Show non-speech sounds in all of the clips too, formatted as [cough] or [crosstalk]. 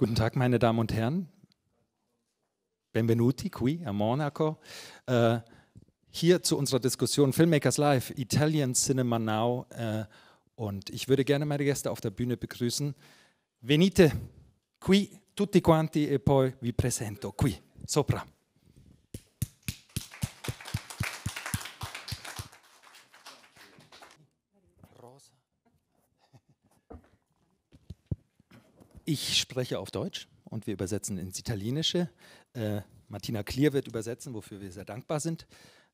Guten Tag, meine Damen und Herren. Benvenuti qui a Monaco. Äh, hier zu unserer Diskussion Filmmakers Live, Italian Cinema Now. Äh, und ich würde gerne meine Gäste auf der Bühne begrüßen. Venite qui tutti quanti e poi vi presento qui, sopra. Ich spreche auf Deutsch und wir übersetzen ins Italienische. Äh, Martina Klier wird übersetzen, wofür wir sehr dankbar sind.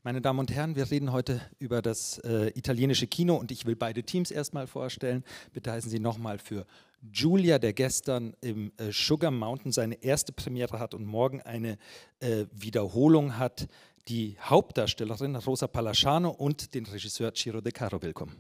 Meine Damen und Herren, wir reden heute über das äh, italienische Kino und ich will beide Teams erstmal vorstellen. Bitte heißen Sie nochmal für Giulia, der gestern im äh, Sugar Mountain seine erste Premiere hat und morgen eine äh, Wiederholung hat, die Hauptdarstellerin Rosa Palacciano und den Regisseur Ciro De Caro. Willkommen.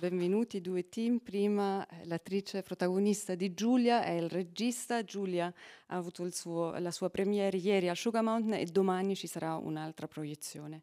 benvenuti due team. Prima eh, l'attrice protagonista di Giulia è il regista. Giulia ha avuto suo, la sua premiere ieri a Sugar Mountain e domani ci sarà un'altra proiezione.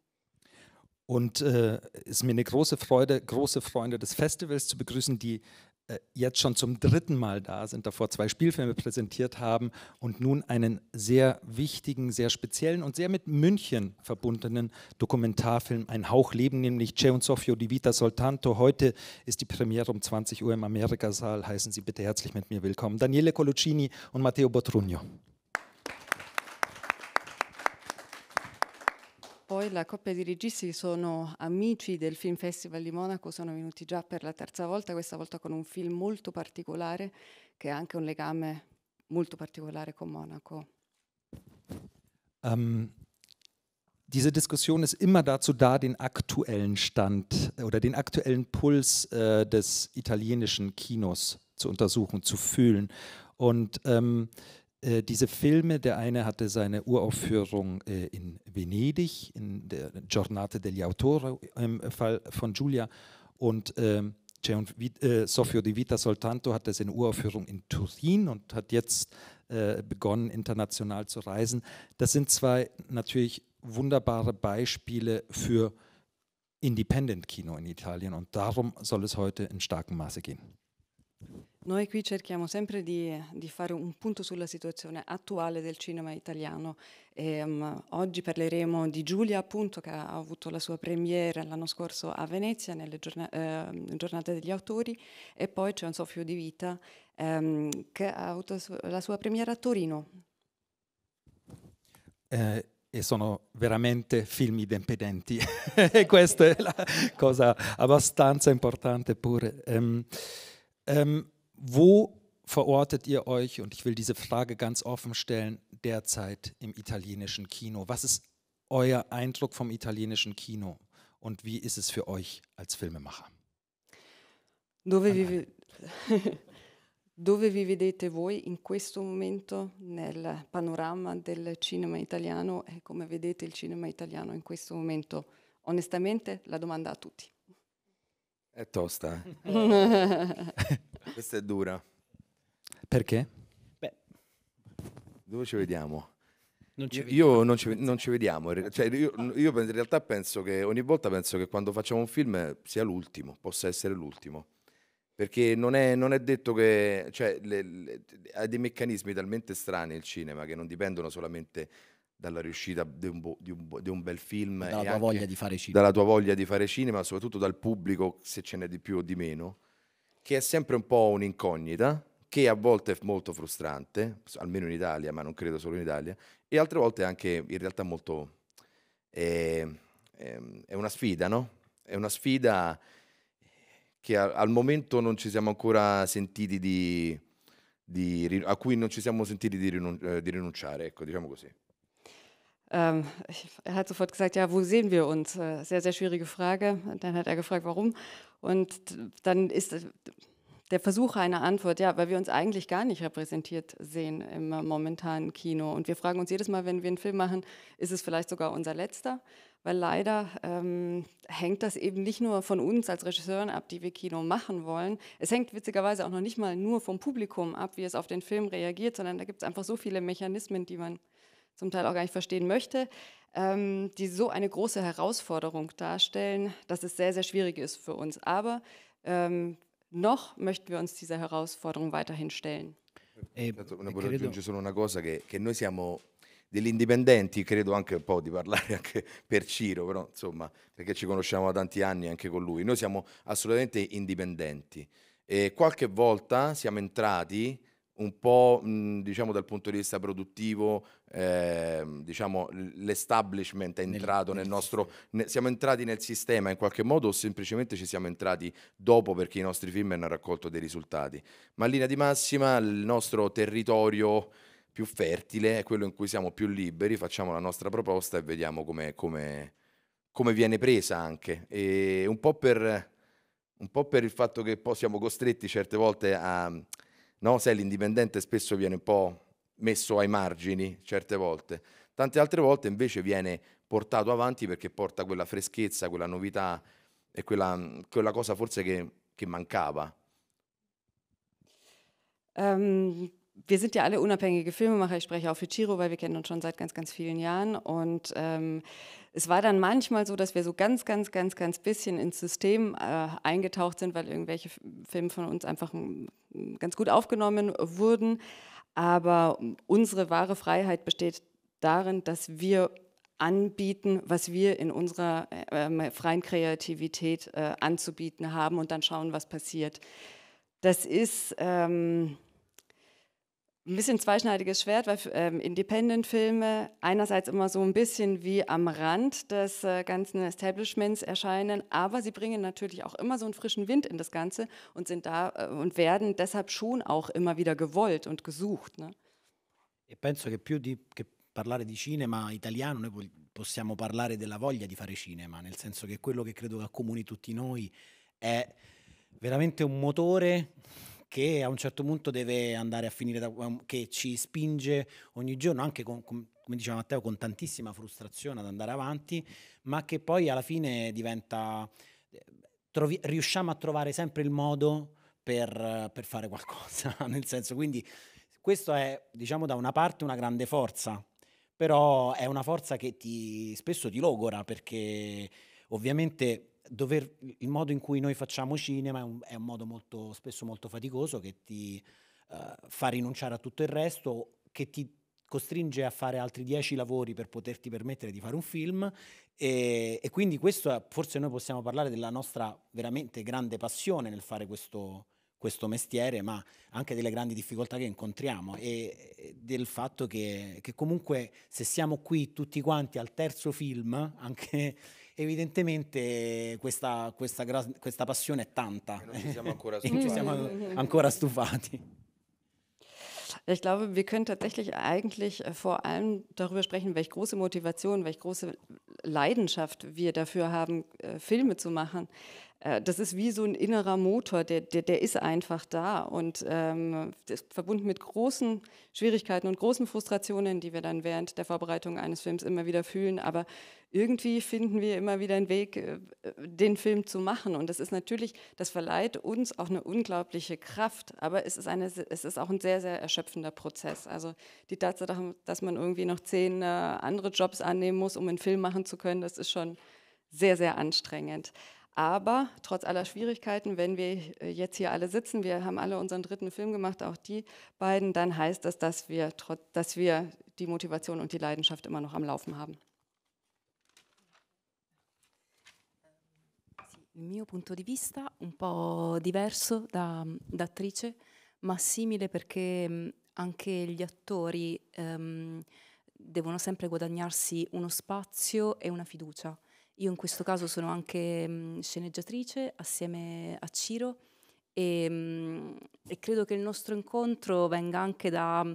Und äh, es äh, ist mir eine große Freude, große Freunde des Festivals zu begrüßen, die Äh, jetzt schon zum dritten Mal da sind, davor zwei Spielfilme präsentiert haben und nun einen sehr wichtigen, sehr speziellen und sehr mit München verbundenen Dokumentarfilm Ein Hauch Leben, nämlich Che und Sofio di Vita Soltanto. Heute ist die Premiere um 20 Uhr im Amerikasaal. Heißen Sie bitte herzlich mit mir willkommen. Daniele Coluccini und Matteo Botrugno. poi la coppia di registi sono amici del Film Festival di Monaco, sono venuti già per la terza volta, questa volta con un film molto particolare che ha anche un legame molto particolare con Monaco. Um, diese Diskussion ist immer dazu da, den aktuellen Stand äh, oder den aktuellen Puls äh, des italienischen Kinos zu untersuchen, zu fühlen. Und ähm, Äh, diese Filme, der eine hatte seine Uraufführung äh, in Venedig, in der Giornate degli Autori im Fall von Giulia und ähm, äh, Sofio di Vita Soltanto hatte seine Uraufführung in Turin und hat jetzt äh, begonnen, international zu reisen. Das sind zwei natürlich wunderbare Beispiele für Independent-Kino in Italien und darum soll es heute in starkem Maße gehen. Noi qui cerchiamo sempre di, di, fare un punto sulla situazione attuale del cinema italiano. E, um, oggi parleremo di Giulia, appunto, che ha avuto la sua premiere l'anno scorso a Venezia, nelle giorna- eh, giornate degli autori, e poi c'è un soffio di vita ehm, che ha avuto la sua premiere a Torino. Eh e sono veramente film indipendenti [laughs] e questa è la cosa abbastanza importante pure. Um, um, Wo verortet ihr euch, und ich will diese Frage ganz offen stellen, derzeit im italienischen Kino? Was ist euer Eindruck vom italienischen Kino und wie ist es für euch als Filmemacher? Dove vi, [laughs] dove vi vedete voi in questo momento nel panorama del cinema italiano e come vedete il cinema italiano in questo momento? Onestamente la domanda a tutti. È tosta. Eh. [laughs] Eh. Questa è dura. Perché? Beh. Dove ci vediamo? Non ci io, io non, ci, non ci, vediamo, cioè, io, io, in realtà penso che ogni volta penso che quando facciamo un film sia l'ultimo, possa essere l'ultimo, perché non è, non è detto che cioè, le, le, ha dei meccanismi talmente strani il cinema che non dipendono solamente dalla riuscita di un, bo- di, un bo- di un, bel film. Dalla tua voglia di fare cinema. Dalla tua voglia di fare cinema, soprattutto dal pubblico, se ce n'è di più o di meno, che è sempre un po' un'incognita, che a volte è molto frustrante, almeno in Italia, ma non credo solo in Italia, e altre volte anche in realtà molto... è, è, è una sfida, no? È una sfida che a, al momento non ci siamo ancora sentiti di... di a cui non ci siamo sentiti di, rinun- eh, di rinunciare, ecco, diciamo così. ähm, ich, er hat sofort gesagt, ja, wo sehen wir uns? Äh, sehr, sehr schwierige Frage. Und dann hat er gefragt, warum. Und dann ist äh, der Versuch einer Antwort, ja, weil wir uns eigentlich gar nicht repräsentiert sehen im momentanen Kino. Und wir fragen uns jedes Mal, wenn wir einen Film machen, ist es vielleicht sogar unser letzter? Weil leider ähm, hängt das eben nicht nur von uns als Regisseuren ab, die wir Kino machen wollen. Es hängt witzigerweise auch noch nicht mal nur vom Publikum ab, wie es auf den Film reagiert, sondern da gibt es einfach so viele Mechanismen, die man zum Teil auch gar nicht verstehen möchte, ähm, die so eine große Herausforderung darstellen, dass es sehr, sehr schwierig ist für uns. Aber ähm, noch möchten wir uns dieser Herausforderung weiterhin stellen. Eh, una, credo... aggiunge solo una cosa che, che noi siamo degli indipendenti, credo anche un po' di parlare [laughs] anche per Ciro, però insomma, perché ci conosciamo da tanti anni anche con lui, noi siamo assolutamente indipendenti e qualche volta siamo entrati un po' mh, diciamo dal punto di vista produttivo, eh, diciamo l'establishment è entrato nel, nel nostro, ne, siamo entrati nel sistema in qualche modo o semplicemente ci siamo entrati dopo perché i nostri film hanno raccolto dei risultati. Ma in linea di massima il nostro territorio più fertile è quello in cui siamo più liberi, facciamo la nostra proposta e vediamo come, come, come viene presa anche. E un po' per... Un po' per il fatto che poi siamo costretti certe volte a, no? sai, l'indipendente spesso viene un po' messo ai margini certe volte, tante altre volte invece viene portato avanti perché porta quella freschezza, quella novità e quella, quella cosa forse che, che mancava. Um, wir sind ja alle unabhängige Filmemacher. Ich spreche auch für Chiro, weil wir kennen uns schon seit ganz, ganz vielen Jahren. Und ähm, es war dann manchmal so, dass wir so ganz, ganz, ganz, ganz bisschen ins System äh, eingetaucht sind, weil irgendwelche Filme von uns einfach ganz gut aufgenommen wurden. Aber unsere wahre Freiheit besteht darin, dass wir anbieten, was wir in unserer äh, freien Kreativität äh, anzubieten haben und dann schauen, was passiert. Das ist... Ähm, ein bisschen zweischneidiges Schwert, weil ähm, Independent-Filme einerseits immer so ein bisschen wie am Rand des äh, ganzen Establishments erscheinen, aber sie bringen natürlich auch immer so einen frischen Wind in das Ganze und sind da äh, und werden deshalb schon auch immer wieder gewollt und gesucht. Ne? E penso che più di che parlare di cinema italiano noi possiamo parlare della voglia di fare cinema, nel senso che quello che credo che accomuni tutti noi è veramente un motore che a un certo punto deve andare a finire, da, um, che ci spinge ogni giorno, anche con, con, come diceva Matteo, con tantissima frustrazione ad andare avanti, ma che poi alla fine diventa... Eh, trovi, riusciamo a trovare sempre il modo per, per fare qualcosa, [laughs] nel senso, quindi questo è, diciamo, da una parte una grande forza, però è una forza che ti, spesso ti logora perché ovviamente dover, il modo in cui noi facciamo cinema è un, è un modo molto, spesso molto faticoso che ti uh, fa rinunciare a tutto il resto, che ti costringe a fare altri dieci lavori per poterti permettere di fare un film e, e quindi questo forse noi possiamo parlare della nostra veramente grande passione nel fare questo, questo mestiere, ma anche delle grandi difficoltà che incontriamo e del fatto che, che, comunque se siamo qui tutti quanti al terzo film, anche evidentemente questa, questa, questa passione è tanta. E non ci siamo ancora [laughs] stufati. siamo ancora stufati. Ich glaube, wir können tatsächlich eigentlich äh, vor allem darüber sprechen, welche große Motivation, welche große Leidenschaft wir dafür haben, äh, Filme zu machen. Äh, das ist wie so ein innerer Motor, der, der, der ist einfach da und ähm, das ist verbunden mit großen Schwierigkeiten und großen Frustrationen, die wir dann während der Vorbereitung eines Films immer wieder fühlen. Aber irgendwie finden wir immer wieder einen Weg, äh, den Film zu machen. Und das ist natürlich, das verleiht uns auch eine unglaubliche Kraft, aber es ist, eine, es ist auch ein sehr, sehr erschöpfender Prozess. Also die Tatsache, dass man irgendwie noch zehn äh, andere Jobs annehmen muss, um einen Film machen zu können, das ist schon sehr, sehr anstrengend. Aber trotz aller Schwierigkeiten, wenn wir äh, jetzt hier alle sitzen, wir haben alle unseren dritten Film gemacht, auch die beiden, dann heißt das, dass wir, dass wir die Motivation und die Leidenschaft immer noch am Laufen haben. il mio punto di vista un po' diverso da, mm, da attrice, ma simile perché mm, anche gli attori ehm, devono sempre guadagnarsi uno spazio e una fiducia. Io in questo caso sono anche mh, mm, sceneggiatrice assieme a Ciro e, mh, e, credo che il nostro incontro venga anche dalla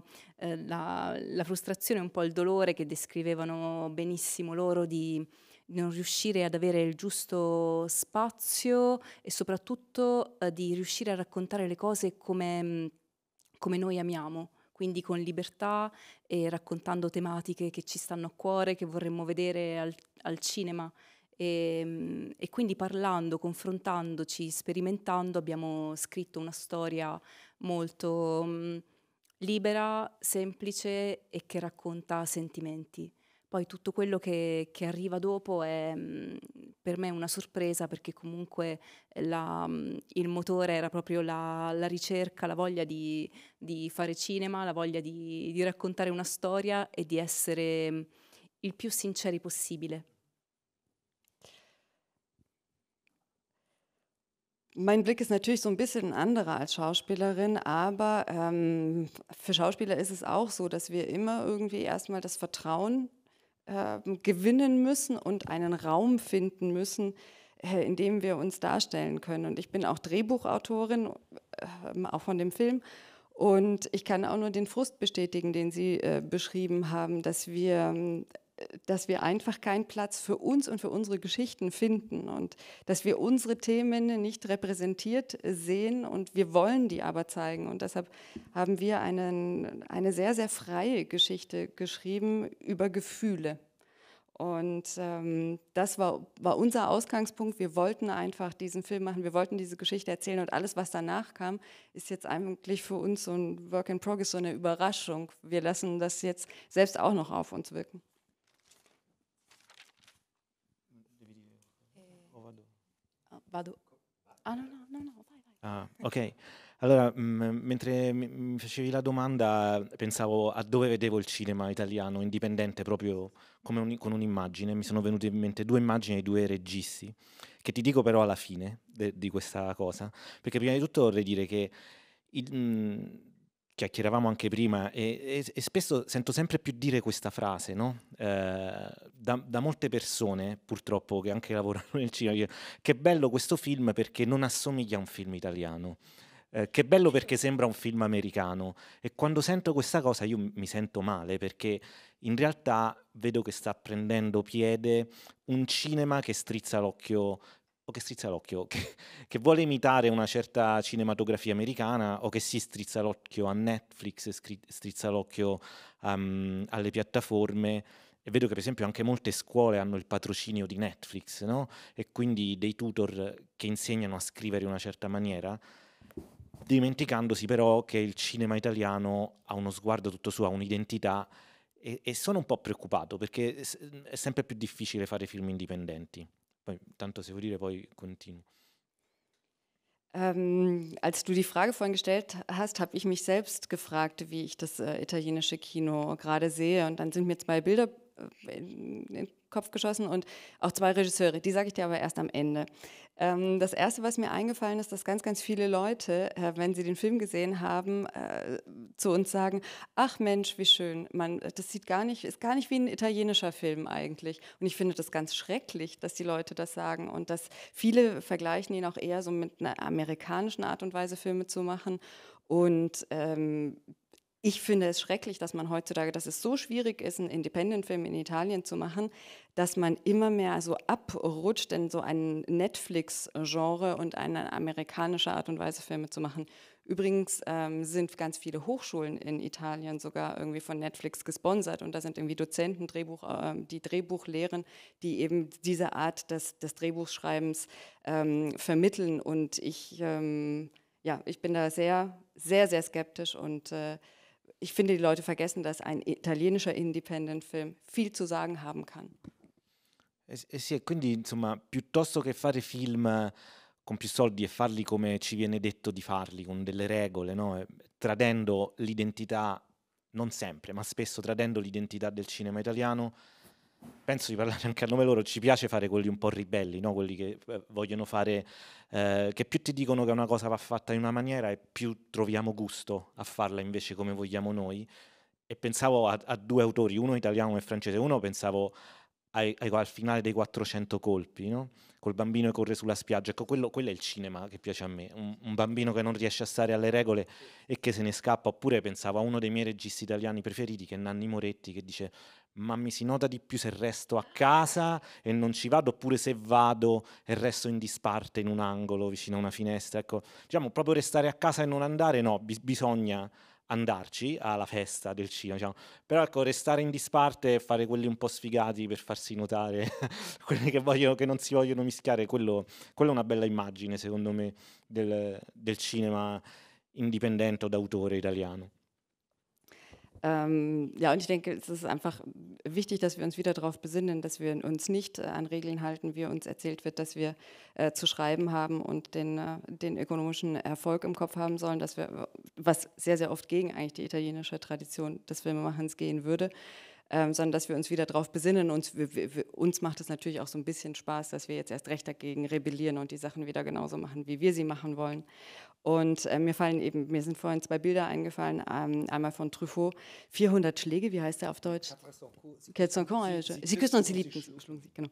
eh, frustrazione, un po' il dolore che descrivevano benissimo loro di, non riuscire ad avere il giusto spazio e soprattutto eh, di riuscire a raccontare le cose come, mm, come noi amiamo quindi con libertà e raccontando tematiche che ci stanno a cuore, che vorremmo vedere al, al cinema. E, mm, e, quindi parlando, confrontandoci, sperimentando, abbiamo scritto una storia molto mh, mm, libera, semplice e che racconta sentimenti. Poi tutto quello che, che arriva dopo è mm, per me una sorpresa perché comunque eh, la, mm, il motore era proprio la, la ricerca, la voglia di, di, fare cinema, la voglia di, di raccontare una storia e di essere mm, il più sinceri possibile. Mein Blick ist natürlich so ein bisschen ein anderer als Schauspielerin, aber ähm, für Schauspieler ist es auch so, dass wir immer irgendwie erstmal das Vertrauen Ähm, gewinnen müssen und einen Raum finden müssen, äh, in dem wir uns darstellen können. Und ich bin auch Drehbuchautorin, äh, auch von dem Film. Und ich kann auch nur den Frust bestätigen, den Sie äh, beschrieben haben, dass wir ähm, dass wir einfach keinen Platz für uns und für unsere Geschichten finden und dass wir unsere Themen nicht repräsentiert sehen und wir wollen die aber zeigen. Und deshalb haben wir einen, eine sehr, sehr freie Geschichte geschrieben über Gefühle. Und ähm, das war, war unser Ausgangspunkt. Wir wollten einfach diesen Film machen, wir wollten diese Geschichte erzählen und alles, was danach kam, ist jetzt eigentlich für uns so ein Work in Progress, so eine Überraschung. Wir lassen das jetzt selbst auch noch auf uns wirken. Vado. Ah, no, no, no, no vai, vai. Ah, ok. Allora, mh, mm, mentre mi facevi la domanda, pensavo a dove vedevo il cinema italiano, indipendente proprio un, con un'immagine. Mi sono venute in mente due immagini di due registi, che ti dico però alla fine de, di questa cosa, perché prima di tutto vorrei dire che il, mh, mm, chiacchieravamo anche prima e, e, e, spesso sento sempre più dire questa frase, no? eh, da, da, molte persone, purtroppo, che anche [laughs] lavorano nel cinema, che bello questo film perché non assomiglia a un film italiano. Eh, che bello perché sembra un film americano e quando sento questa cosa io mi sento male perché in realtà vedo che sta prendendo piede un cinema che strizza l'occhio o che strizza l'occhio, che, che, vuole imitare una certa cinematografia americana o che si strizza l'occhio a Netflix, strizza l'occhio um, alle piattaforme. E vedo che per esempio anche molte scuole hanno il patrocinio di Netflix, no? E quindi dei tutor che insegnano a scrivere in una certa maniera, dimenticandosi però che il cinema italiano ha uno sguardo tutto suo, ha un'identità e, e sono un po' preoccupato perché è sempre più difficile fare film indipendenti. Poi, tanto se vuol dire poi continuo. Ähm, als du die Frage vorhin gestellt hast, habe ich mich selbst gefragt, wie ich das äh, italienische Kino gerade sehe. Und dann sind mir zwei Bilder in den Kopf geschossen und auch zwei Regisseure. Die sage ich dir aber erst am Ende. Ähm, das Erste, was mir eingefallen ist, dass ganz, ganz viele Leute, äh, wenn sie den Film gesehen haben, äh, zu uns sagen, ach Mensch, wie schön, man, das sieht gar nicht, ist gar nicht wie ein italienischer Film eigentlich. Und ich finde das ganz schrecklich, dass die Leute das sagen und dass viele vergleichen ihn auch eher so mit einer amerikanischen Art und Weise, Filme zu machen. Und ähm, ich finde es schrecklich, dass man heutzutage, dass es so schwierig ist, einen Independent-Film in Italien zu machen, dass man immer mehr so abrutscht in so ein Netflix-Genre und eine amerikanische Art und Weise Filme zu machen. Übrigens ähm, sind ganz viele Hochschulen in Italien sogar irgendwie von Netflix gesponsert und da sind irgendwie Dozenten, Drehbuch, äh, die Drehbuch lehren, die eben diese Art des, des Drehbuchschreibens ähm, vermitteln und ich, ähm, ja, ich bin da sehr, sehr, sehr skeptisch und äh, ich finde, die Leute vergessen, dass ein italienischer Independent-film viel zu sagen haben kann. E, sì, quindi insomma, piuttosto che fare film eh, con più soldi e farli come ci viene detto di farli, con delle regole, no? Eh, tradendo l'identità, non sempre, ma spesso tradendo l'identità del cinema italiano, penso di parlare anche a nome loro, ci piace fare quelli un po' ribelli, no? quelli che eh, vogliono fare, eh, che più ti dicono che una cosa va fatta in una maniera e più troviamo gusto a farla invece come vogliamo noi. E pensavo a, a due autori, uno italiano e francese, uno pensavo ai, ai, al finale dei 400 colpi, no? col bambino che corre sulla spiaggia, ecco quello, quello, è il cinema che piace a me, un, un bambino che non riesce a stare alle regole e che se ne scappa, oppure pensavo a uno dei miei registi italiani preferiti che è Nanni Moretti che dice ma mi si nota di più se resto a casa e non ci vado, oppure se vado e resto in disparte in un angolo vicino a una finestra. Ecco, diciamo, proprio restare a casa e non andare, no, bis- bisogna andarci alla festa del cinema, diciamo. però ecco, restare in disparte e fare quelli un po' sfigati per farsi notare, [laughs] quelli che, vogliono, che non si vogliono mischiare, quello, quella è una bella immagine, secondo me, del, del cinema indipendente o d'autore italiano. Ähm, ja, und ich denke, es ist einfach wichtig, dass wir uns wieder darauf besinnen, dass wir uns nicht äh, an Regeln halten, wie uns erzählt wird, dass wir äh, zu schreiben haben und den, äh, den ökonomischen Erfolg im Kopf haben sollen, dass wir, äh, was sehr, sehr oft gegen eigentlich die italienische Tradition des Filmemachens gehen würde, ähm, sondern dass wir uns wieder darauf besinnen. Uns, wir, wir, uns macht es natürlich auch so ein bisschen Spaß, dass wir jetzt erst recht dagegen rebellieren und die Sachen wieder genauso machen, wie wir sie machen wollen. Und äh, mir fallen eben, mir sind vorhin zwei Bilder eingefallen, ähm, einmal von Truffaut, 400 Schläge, wie heißt der auf Deutsch? sie küssen und sie liebten, genau.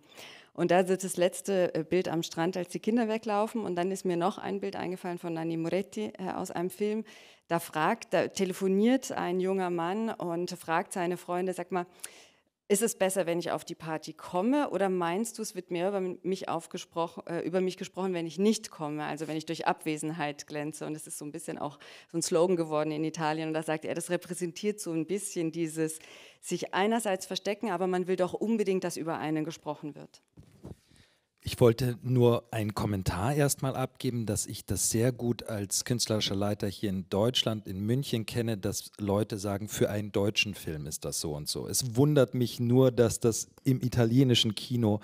Und da ist das letzte äh, Bild am Strand, als die Kinder weglaufen. Und dann ist mir noch ein Bild eingefallen von Nanni Moretti äh, aus einem Film. Da fragt, da telefoniert ein junger Mann und fragt seine Freunde, sag mal, ist es besser, wenn ich auf die Party komme oder meinst du, es wird mehr über mich, aufgesprochen, äh, über mich gesprochen, wenn ich nicht komme, also wenn ich durch Abwesenheit glänze? Und das ist so ein bisschen auch so ein Slogan geworden in Italien. Und da sagt er, das repräsentiert so ein bisschen dieses sich einerseits verstecken, aber man will doch unbedingt, dass über einen gesprochen wird. Ich wollte nur einen Kommentar erstmal abgeben, dass ich das sehr gut als künstlerischer Leiter hier in Deutschland, in München kenne, dass Leute sagen, für einen deutschen Film ist das so und so. Es wundert mich nur, dass das im italienischen Kino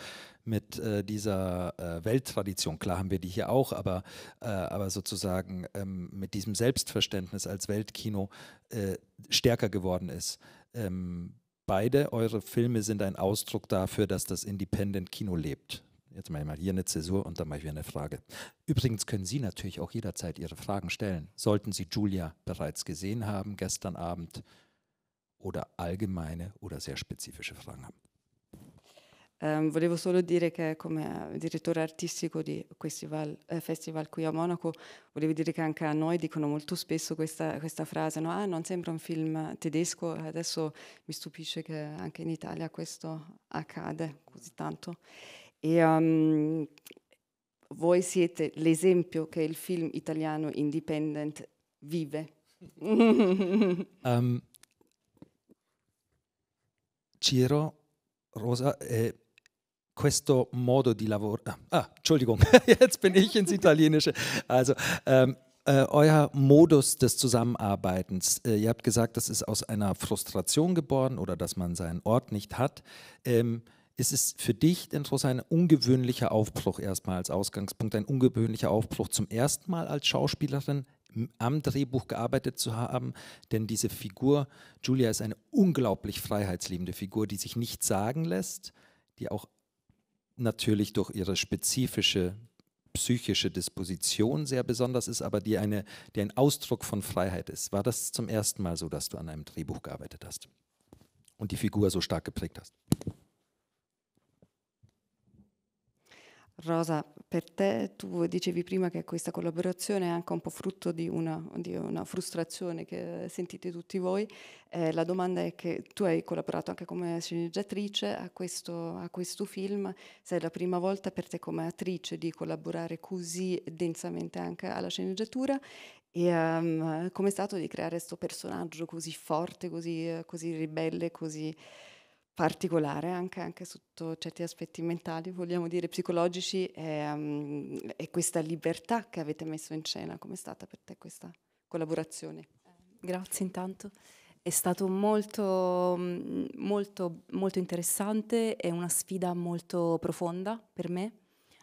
mit äh, dieser äh, Welttradition, klar haben wir die hier auch, aber, äh, aber sozusagen ähm, mit diesem Selbstverständnis als Weltkino äh, stärker geworden ist. Ähm, beide eure Filme sind ein Ausdruck dafür, dass das Independent-Kino lebt jetzt mache ich mal hier eine Zäsur und dann mache ich wieder eine Frage. Übrigens können Sie natürlich auch jederzeit Ihre Fragen stellen. Sollten Sie Julia bereits gesehen haben gestern Abend oder allgemeine oder sehr spezifische Fragen haben. Um, ähm, volevo solo dire che come direttore artistico di festival, eh, festival qui a Monaco, volevo dire che anche a noi dicono molto spesso questa, questa frase, no? ah non sembra un film tedesco, adesso mi stupisce che anche in Italia questo accade così tanto. E, um, ehm, voi siete l'esempio che il film italiano independent vive. um, [laughs] ehm, Ciro, Rosa, eh, questo modo di lavorare... Ah, ah, Entschuldigung, [laughs] jetzt bin ich ins Italienische. Also, ähm, äh, euer Modus des Zusammenarbeitens. Äh, ihr habt gesagt, das ist aus einer Frustration geboren oder dass man seinen Ort nicht hat. Ähm, ist es für dich, Intros, ein ungewöhnlicher Aufbruch erstmal als Ausgangspunkt, ein ungewöhnlicher Aufbruch zum ersten Mal als Schauspielerin am Drehbuch gearbeitet zu haben, denn diese Figur, Julia, ist eine unglaublich freiheitsliebende Figur, die sich nicht sagen lässt, die auch natürlich durch ihre spezifische psychische Disposition sehr besonders ist, aber die, eine, die ein Ausdruck von Freiheit ist. War das zum ersten Mal so, dass du an einem Drehbuch gearbeitet hast und die Figur so stark geprägt hast? Rosa, per te tu dicevi prima che questa collaborazione è anche un po' frutto di una, di una frustrazione che sentite tutti voi. Eh, la domanda è che tu hai collaborato anche come sceneggiatrice a questo, a questo, film. Se è la prima volta per te come attrice di collaborare così densamente anche alla sceneggiatura e um, com'è stato di creare questo personaggio così forte, così, così ribelle, così particolare anche, anche, sotto certi aspetti mentali, vogliamo dire psicologici, e, um, e, questa libertà che avete messo in scena. come è stata per te questa collaborazione? Grazie intanto. È stato molto, mm, molto, molto interessante, è una sfida molto profonda per me.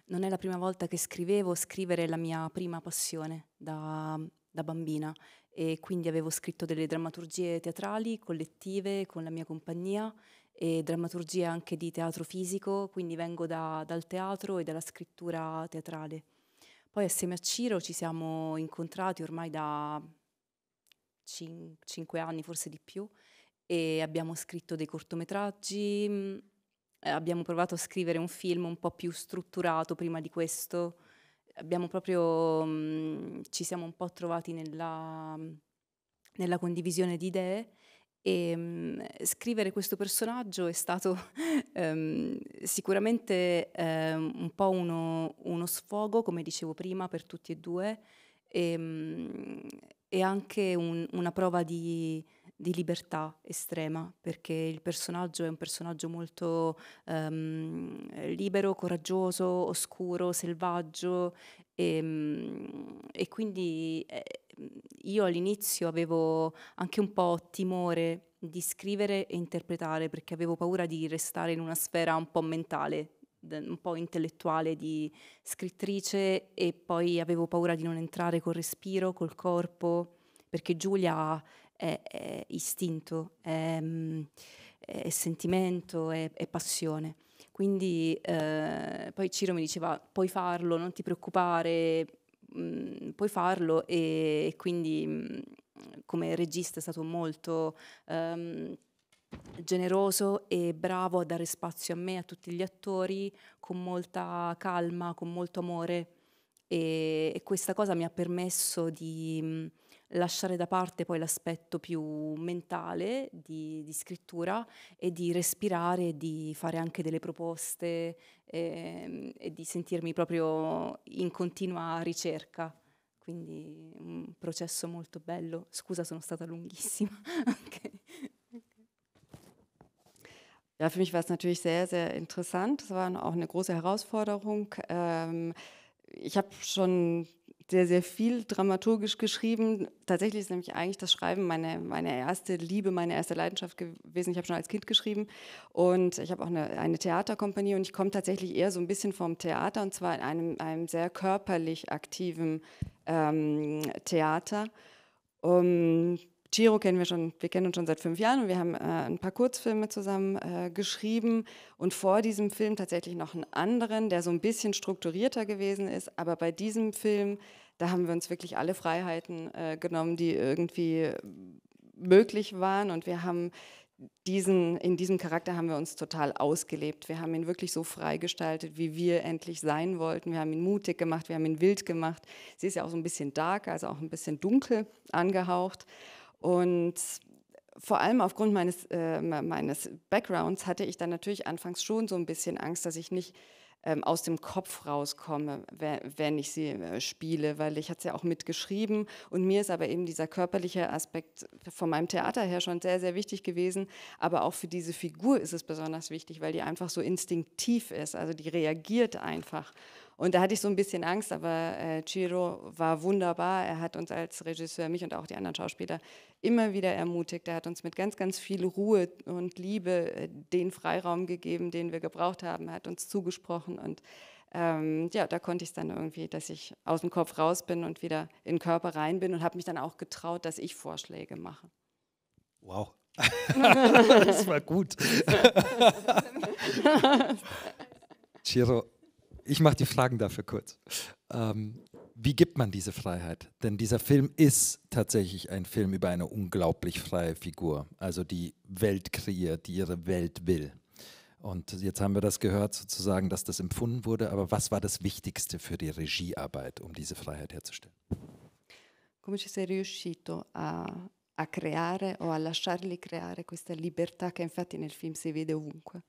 Non è la prima volta che scrivevo, scrivere è la mia prima passione da, da bambina e quindi avevo scritto delle drammaturgie teatrali collettive con la mia compagnia e drammaturgia anche di teatro fisico, quindi vengo da, dal teatro e dalla scrittura teatrale. Poi assieme a Ciro ci siamo incontrati ormai da 5 anni, forse di più, e abbiamo scritto dei cortometraggi, mh, mm, abbiamo provato a scrivere un film un po' più strutturato prima di questo, abbiamo proprio, mh, mm, ci siamo un po' trovati nella, mm, nella condivisione di idee e um, scrivere questo personaggio è stato um, [laughs] sicuramente um, un po' uno, uno, sfogo, come dicevo prima, per tutti e due, e, ehm, e anche un, una prova di, di libertà estrema, perché il personaggio è un personaggio molto um, libero, coraggioso, oscuro, selvaggio e, e quindi è, eh, io all'inizio avevo anche un po' timore di scrivere e interpretare perché avevo paura di restare in una sfera un po' mentale, un po' intellettuale di scrittrice e poi avevo paura di non entrare col respiro, col corpo, perché Giulia è, è istinto, è, è sentimento, è, è, passione. Quindi eh, poi Ciro mi diceva puoi farlo, non ti preoccupare, mh, puoi farlo e, e quindi mh, come regista è stato molto um, generoso e bravo a dare spazio a me, e a tutti gli attori, con molta calma, con molto amore e, e questa cosa mi ha permesso di... Mh, lasciare da parte poi l'aspetto più mentale di, di scrittura e di respirare, di fare anche delle proposte e, ehm, e di sentirmi proprio in continua ricerca. Quindi un processo molto bello. Scusa, sono stata lunghissima. [laughs] okay. Ja, für mich war es natürlich sehr, sehr interessant. Es war auch eine große Herausforderung. Ähm, ich habe schon sehr, sehr viel dramaturgisch geschrieben. Tatsächlich ist nämlich eigentlich das Schreiben meine, meine erste Liebe, meine erste Leidenschaft gewesen. Ich habe schon als Kind geschrieben und ich habe auch eine, eine Theaterkompanie und ich komme tatsächlich eher so ein bisschen vom Theater und zwar in einem, einem sehr körperlich aktiven ähm, Theater. Um, Chiro kennen wir schon, wir kennen uns schon seit fünf Jahren und wir haben äh, ein paar Kurzfilme zusammen äh, geschrieben und vor diesem Film tatsächlich noch einen anderen, der so ein bisschen strukturierter gewesen ist. Aber bei diesem Film, da haben wir uns wirklich alle Freiheiten äh, genommen, die irgendwie möglich waren und wir haben diesen, in diesem Charakter haben wir uns total ausgelebt. Wir haben ihn wirklich so freigestaltet, wie wir endlich sein wollten. Wir haben ihn mutig gemacht, wir haben ihn wild gemacht. Sie ist ja auch so ein bisschen dark, also auch ein bisschen dunkel angehaucht. Und vor allem aufgrund meines, äh, meines Backgrounds hatte ich dann natürlich anfangs schon so ein bisschen Angst, dass ich nicht ähm, aus dem Kopf rauskomme, wenn ich sie äh, spiele, weil ich hatte es ja auch mitgeschrieben und mir ist aber eben dieser körperliche Aspekt von meinem Theater her schon sehr, sehr wichtig gewesen, aber auch für diese Figur ist es besonders wichtig, weil die einfach so instinktiv ist, also die reagiert einfach und da hatte ich so ein bisschen Angst, aber äh, Ciro war wunderbar. Er hat uns als Regisseur, mich und auch die anderen Schauspieler, immer wieder ermutigt. Er hat uns mit ganz, ganz viel Ruhe und Liebe äh, den Freiraum gegeben, den wir gebraucht haben, hat uns zugesprochen. Und ähm, ja, da konnte ich es dann irgendwie, dass ich aus dem Kopf raus bin und wieder in den Körper rein bin und habe mich dann auch getraut, dass ich Vorschläge mache. Wow. [laughs] das war gut. [laughs] Chiro ich mache die Fragen dafür kurz. Ähm, wie gibt man diese Freiheit? Denn dieser Film ist tatsächlich ein Film über eine unglaublich freie Figur, also die Welt kreiert, die ihre Welt will. Und jetzt haben wir das gehört, sozusagen, dass das empfunden wurde. Aber was war das Wichtigste für die Regiearbeit, um diese Freiheit herzustellen? Come ci sei riuscito a, a creare o a lasciarli creare questa libertà che infatti nel film si vede ovunque?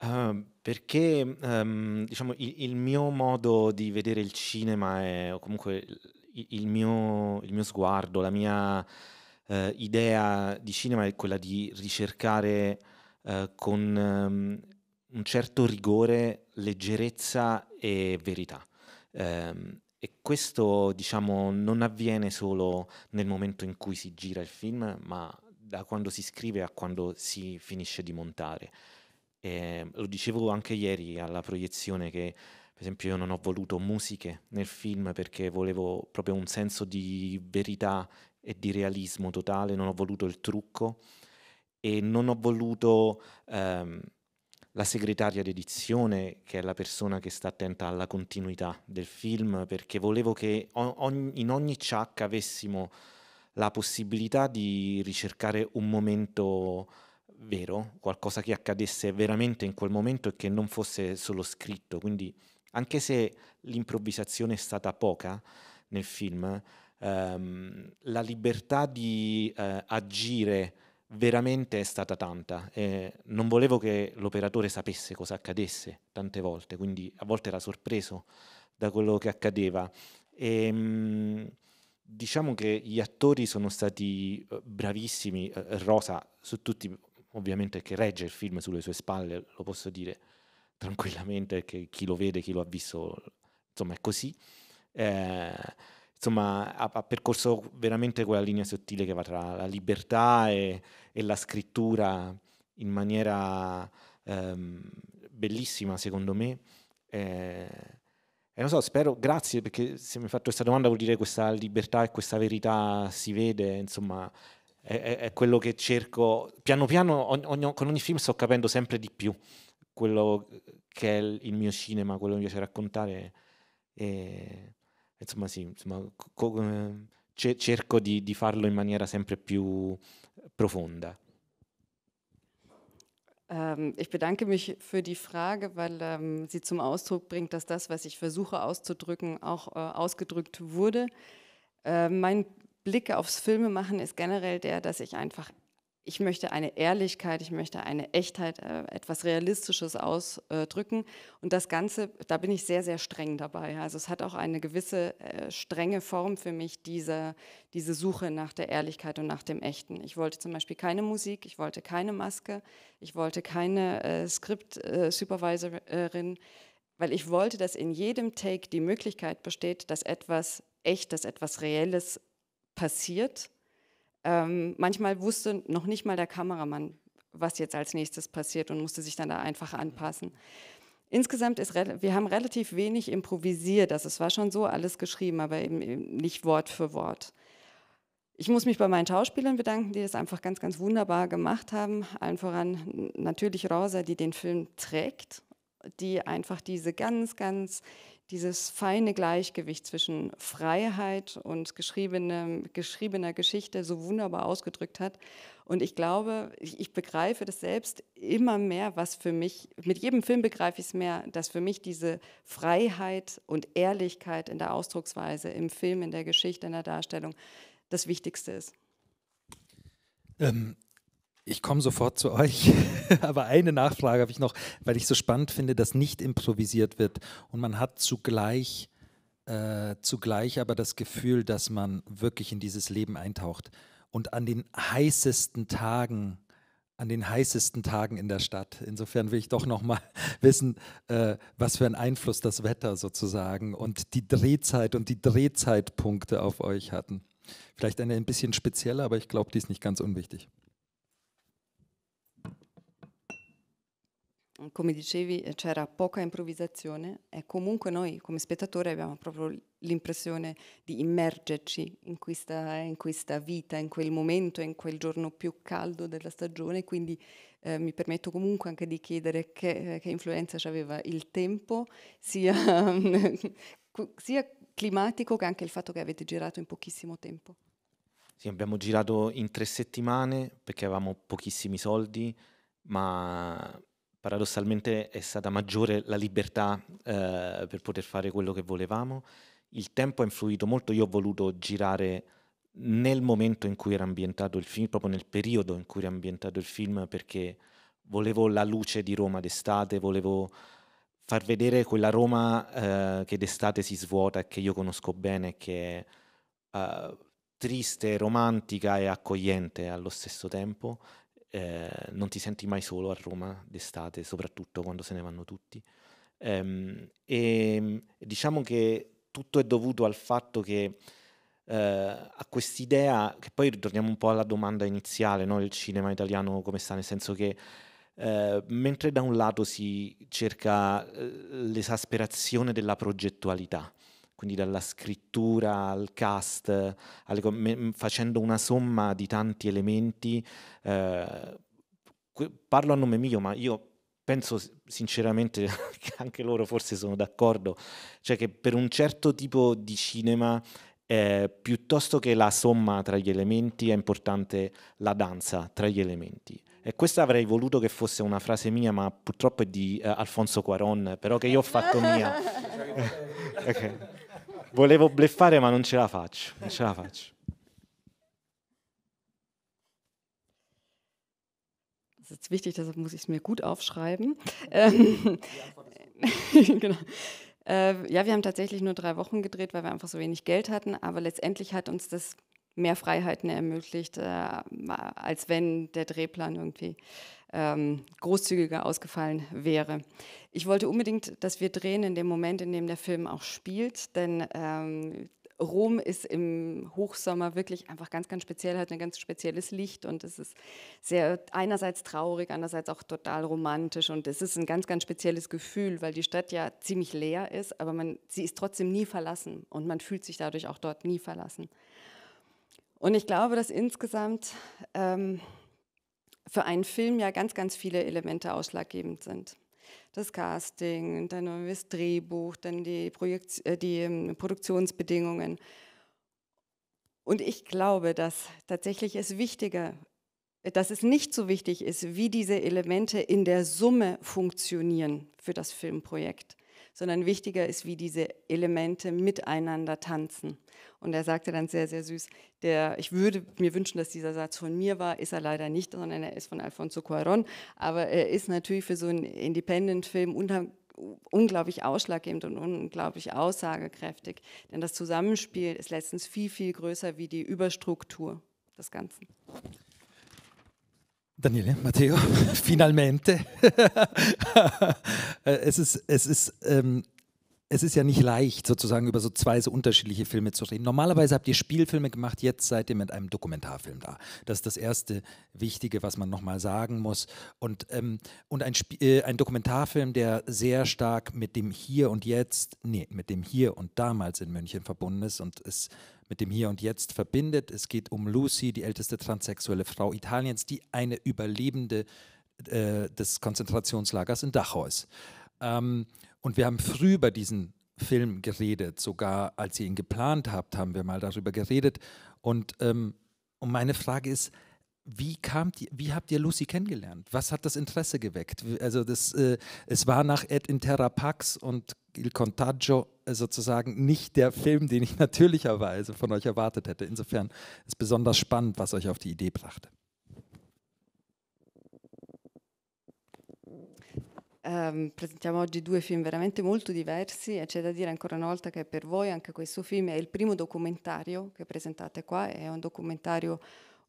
Ehm, perché, ehm, diciamo, i il mio modo di vedere il cinema è o comunque il il mio il mio sguardo, la mia, ehm, idea di cinema è quella di ricercare, eh, ehm, con, mhmm, un certo rigore, leggerezza e verità. Ehm, e questo, diciamo, non avviene solo nel momento in cui si gira il film, ma da quando si scrive a quando si finisce di montare. E ehm, lo dicevo anche ieri alla proiezione che per esempio io non ho voluto musiche nel film perché volevo proprio un senso di verità e di realismo totale, non ho voluto il trucco e non ho voluto ehm, la segretaria d'edizione che è la persona che sta attenta alla continuità del film perché volevo che ogni, in ogni ciacca avessimo la possibilità di ricercare un momento vero, qualcosa che accadesse veramente in quel momento e che non fosse solo scritto. Quindi, anche se l'improvvisazione è stata poca nel film, ehm, la libertà di eh, agire veramente è stata tanta. Eh, non volevo che l'operatore sapesse cosa accadesse tante volte, quindi a volte era sorpreso da quello che accadeva. E, ehm, mh, diciamo che gli attori sono stati eh, bravissimi, eh, Rosa su tutti ovviamente che regge il film sulle sue spalle, lo posso dire tranquillamente, che chi lo vede, chi lo ha visto, insomma è così. Eh, insomma ha, ha, percorso veramente quella linea sottile che va tra la libertà e, e la scrittura in maniera ehm, bellissima secondo me. Eh, e non so, spero, grazie perché se mi hai fatto questa domanda vuol dire che questa libertà e questa verità si vede, insomma, è, è quello che cerco, piano piano ogni, con ogni film sto capendo sempre di più quello che è il mio cinema, quello che mi piace raccontare. E, insomma, sì, insomma, co- c- eh, cerco di, di, farlo in maniera sempre più profonda. Ähm, ich bedanke mich für die Frage, weil ähm, sie zum Ausdruck bringt, dass das, was ich versuche auszudrücken, auch äh, ausgedrückt wurde. Äh, mein Blick aufs Filme machen ist generell der, dass ich einfach, ich möchte eine Ehrlichkeit, ich möchte eine Echtheit, äh, etwas Realistisches ausdrücken. Und das Ganze, da bin ich sehr, sehr streng dabei. Also es hat auch eine gewisse äh, strenge Form für mich, diese, diese Suche nach der Ehrlichkeit und nach dem Echten. Ich wollte zum Beispiel keine Musik, ich wollte keine Maske, ich wollte keine äh, Skript-Supervisorin, weil ich wollte, dass in jedem Take die Möglichkeit besteht, dass etwas Echtes, etwas Reelles passiert. Ähm, manchmal wusste noch nicht mal der Kameramann, was jetzt als nächstes passiert und musste sich dann da einfach anpassen. Insgesamt ist, wir haben relativ wenig improvisiert, das also es war schon so alles geschrieben, aber eben, eben nicht Wort für Wort. Ich muss mich bei meinen Schauspielern bedanken, die das einfach ganz, ganz wunderbar gemacht haben. Allen voran natürlich Rosa, die den Film trägt, die einfach diese ganz, ganz dieses feine Gleichgewicht zwischen Freiheit und geschriebene, geschriebener Geschichte so wunderbar ausgedrückt hat. Und ich glaube, ich, ich begreife das selbst immer mehr, was für mich, mit jedem Film begreife ich es mehr, dass für mich diese Freiheit und Ehrlichkeit in der Ausdrucksweise, im Film, in der Geschichte, in der Darstellung das Wichtigste ist. Ähm, ich komme sofort zu euch, [laughs] aber eine Nachfrage habe ich noch, weil ich so spannend finde, dass nicht improvisiert wird und man hat zugleich, äh, zugleich aber das Gefühl, dass man wirklich in dieses Leben eintaucht und an den heißesten Tagen, an den heißesten Tagen in der Stadt. Insofern will ich doch noch mal [laughs] wissen, äh, was für einen Einfluss das Wetter sozusagen und die Drehzeit und die Drehzeitpunkte auf euch hatten. Vielleicht eine ein bisschen spezieller, aber ich glaube, die ist nicht ganz unwichtig. come dicevi, c'era poca improvvisazione e comunque noi come spettatori abbiamo proprio l'impressione di immergerci in questa, in questa vita, in quel momento, in quel giorno più caldo della stagione, quindi eh, mi permetto comunque anche di chiedere che, che influenza aveva il tempo, sia, [laughs] sia climatico che anche il fatto che avete girato in pochissimo tempo. Sì, abbiamo girato in tre settimane perché avevamo pochissimi soldi, ma paradossalmente è stata maggiore la libertà eh, per poter fare quello che volevamo. Il tempo ha influito molto, io ho voluto girare nel momento in cui era ambientato il film, proprio nel periodo in cui era ambientato il film, perché volevo la luce di Roma d'estate, volevo far vedere quella Roma eh, che d'estate si svuota e che io conosco bene, che è eh, triste, romantica e accogliente allo stesso tempo eh, non ti senti mai solo a Roma d'estate, soprattutto quando se ne vanno tutti. Ehm, e diciamo che tutto è dovuto al fatto che eh, a quest'idea, che poi ritorniamo un po' alla domanda iniziale, no? il cinema italiano come sta, nel senso che eh, mentre da un lato si cerca eh, l'esasperazione della progettualità, quindi dalla scrittura al cast, alle, facendo una somma di tanti elementi. Eh, parlo a nome mio, ma io penso sinceramente [laughs] che anche loro forse sono d'accordo, cioè che per un certo tipo di cinema eh, piuttosto che la somma tra gli elementi è importante la danza tra gli elementi. E questa avrei voluto che fosse una frase mia, ma purtroppo è di eh, Alfonso Cuaron, però che io ho fatto mia. [laughs] [laughs] okay. Volevo bleffare ma non ce la faccio, non ce la faccio. Das ist wichtig, deshalb muss ich es mir gut aufschreiben. Ähm, [laughs] genau. Äh, ja, wir haben tatsächlich nur drei Wochen gedreht, weil wir einfach so wenig Geld hatten, aber letztendlich hat uns das mehr Freiheiten ermöglicht, äh, als wenn der Drehplan irgendwie ähm, großzügiger ausgefallen wäre. Ich wollte unbedingt, dass wir drehen in dem Moment, in dem der Film auch spielt, denn ähm, Rom ist im Hochsommer wirklich einfach ganz, ganz speziell, hat ein ganz spezielles Licht und es ist sehr einerseits traurig, andererseits auch total romantisch und es ist ein ganz, ganz spezielles Gefühl, weil die Stadt ja ziemlich leer ist, aber man, sie ist trotzdem nie verlassen und man fühlt sich dadurch auch dort nie verlassen. Und ich glaube, dass insgesamt ähm, für einen Film ja ganz, ganz viele Elemente ausschlaggebend sind. Das Casting, dann das Drehbuch, dann die, Projekt äh, die ähm, Produktionsbedingungen. Und ich glaube, dass tatsächlich es wichtiger, dass es nicht so wichtig ist, wie diese Elemente in der Summe funktionieren für das Filmprojekt, sondern wichtiger ist, wie diese Elemente miteinander tanzen. Und er sagte dann sehr, sehr süß, der, ich würde mir wünschen, dass dieser Satz von mir war, ist er leider nicht, sondern er ist von Alfonso Cuaron, aber er ist natürlich für so einen Independent-Film unglaublich ausschlaggebend und unglaublich aussagekräftig. Denn das Zusammenspiel ist letztens viel, viel größer wie die Überstruktur des Ganzen. Daniele, Matteo, [laughs] finalmente. [laughs] Äh, es ist, es ist, ähm, es ist ja nicht leicht, sozusagen über so zwei so unterschiedliche Filme zu reden. Normalerweise habt ihr Spielfilme gemacht, jetzt seid ihr mit einem Dokumentarfilm da. Das ist das erste Wichtige, was man nochmal sagen muss. Und, ähm, und ein, Sp äh, ein Dokumentarfilm, der sehr stark mit dem Hier und Jetzt, nee, mit dem Hier und Damals in München verbunden ist und es mit dem Hier und Jetzt verbindet. Es geht um Lucy, die älteste transsexuelle Frau Italiens, die eine Überlebende äh, des Konzentrationslagers in Dachau ist. Ähm, und wir haben früh über diesen Film geredet, sogar als ihr ihn geplant habt, haben wir mal darüber geredet. Und, ähm, und meine Frage ist, wie, kamt ihr, wie habt ihr Lucy kennengelernt? Was hat das Interesse geweckt? Also das, äh, es war nach Ed in Terra Pax und Il Contagio äh, sozusagen nicht der Film, den ich [laughs] natürlicherweise von euch erwartet hätte. Insofern ist besonders spannend, was euch auf die Idee brachte. Um, ehm, presentiamo oggi due film veramente molto diversi e c'è da dire ancora una volta che per voi anche questo film è il primo documentario che presentate qua, è un documentario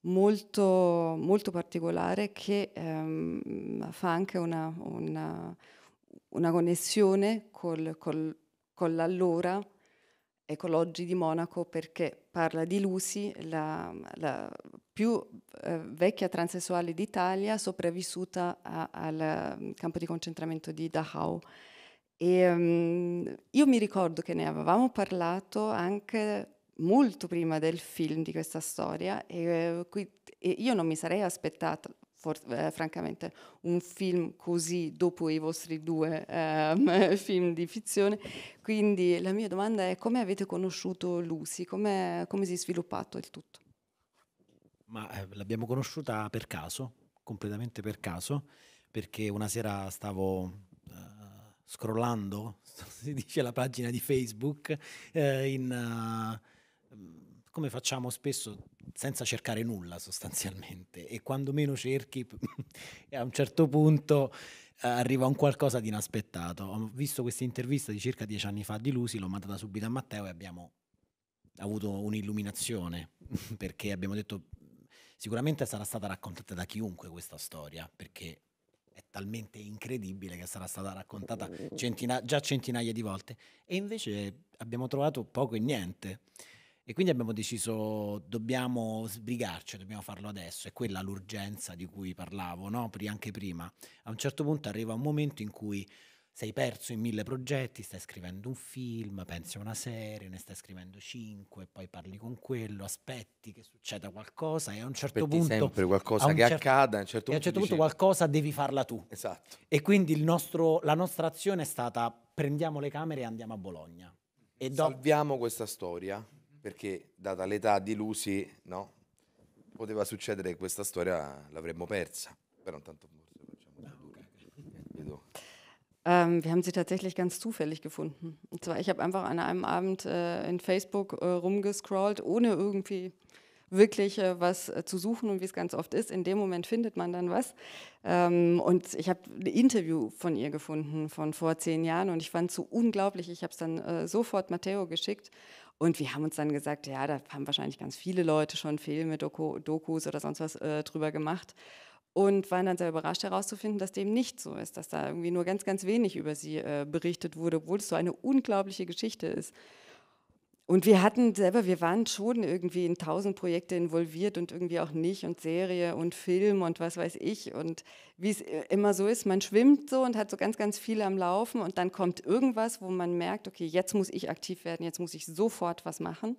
molto, molto particolare che ehm, fa anche una, una, una connessione col, col, con l'allora e con l'oggi di Monaco perché parla di Lucy, la, la più eh, vecchia transessuale d'Italia sopravvissuta a, al campo di concentramento di Dachau. E, um, io mi ricordo che ne avevamo parlato anche molto prima del film di questa storia e, eh, qui, e io non mi sarei aspettata For, eh, francamente un film così dopo i vostri due eh, [laughs] film di ficzione Quindi la mia domanda è come avete conosciuto Lucy, come, come si è sviluppato il tutto? Ma eh, l'abbiamo conosciuta per caso, completamente per caso, perché una sera stavo eh, scrollando, [laughs] si dice la pagina di Facebook, eh, in... Uh, come facciamo spesso senza cercare nulla sostanzialmente e quando meno cerchi [laughs] a un certo punto eh, arriva un qualcosa di inaspettato. Ho visto questa intervista di circa dieci anni fa di Lusi, l'ho mandata subito a Matteo e abbiamo avuto un'illuminazione [laughs] perché abbiamo detto sicuramente sarà stata raccontata da chiunque questa storia perché è talmente incredibile che sarà stata raccontata centina- già centinaia di volte e invece abbiamo trovato poco e niente. E quindi abbiamo deciso, dobbiamo sbrigarci, dobbiamo farlo adesso. È quella l'urgenza di cui parlavo, no? anche prima. A un certo punto arriva un momento in cui sei perso in mille progetti, stai scrivendo un film, pensi a una serie, ne stai scrivendo cinque, poi parli con quello, aspetti che succeda qualcosa e a un certo aspetti punto... sempre qualcosa che cer- accada, a un certo, punto, un certo punto qualcosa devi farla tu. Esatto. E quindi nostro, la nostra azione è stata prendiamo le camere e andiamo a Bologna. E do- Salviamo questa storia. perché data l'età di Lucy, no? poteva succedere che questa storia l'avremmo persa. Però intanto Ähm, wir haben sie tatsächlich ganz zufällig gefunden. Und zwar, ich habe einfach an einem Abend äh, in Facebook äh, rumgescrollt, ohne irgendwie wirklich äh, was äh, zu suchen und wie es ganz oft ist. In dem Moment findet man dann was. Ähm, und ich habe ein Interview von ihr gefunden von vor zehn Jahren und ich fand es so unglaublich. Ich habe es dann äh, sofort Matteo geschickt und wir haben uns dann gesagt, ja, da haben wahrscheinlich ganz viele Leute schon Filme, Doku, Dokus oder sonst was äh, drüber gemacht. Und waren dann sehr überrascht herauszufinden, dass dem nicht so ist, dass da irgendwie nur ganz, ganz wenig über sie äh, berichtet wurde, obwohl es so eine unglaubliche Geschichte ist. Und wir hatten selber, wir waren schon irgendwie in tausend Projekte involviert und irgendwie auch nicht und Serie und Film und was weiß ich. Und wie es äh, immer so ist, man schwimmt so und hat so ganz, ganz viel am Laufen und dann kommt irgendwas, wo man merkt, okay, jetzt muss ich aktiv werden, jetzt muss ich sofort was machen.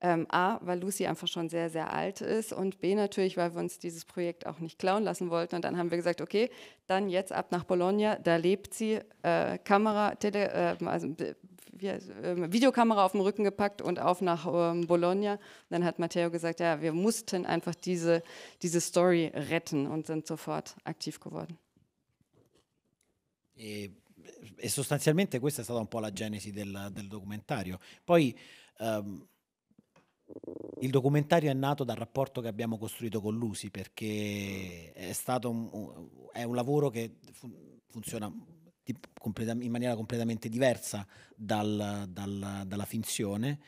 Ähm, A, weil Lucy einfach schon sehr, sehr alt ist und B, natürlich, weil wir uns dieses Projekt auch nicht klauen lassen wollten. Und dann haben wir gesagt, okay, dann jetzt ab nach Bologna, da lebt sie, äh, Kamera, Tele, äh, also äh, wie, äh, Videokamera auf dem Rücken gepackt und auf nach ähm, Bologna. Und dann hat Matteo gesagt, ja, wir mussten einfach diese, diese Story retten und sind sofort aktiv geworden. E, e sostanzialmente questa è stata un po' la genesi del, del documentario. Poi um, il documentario è nato dal rapporto che abbiamo costruito con Lusi perché è stato un, un, è un lavoro che fun- funziona in maniera completamente diversa dal, dal, dalla finzione,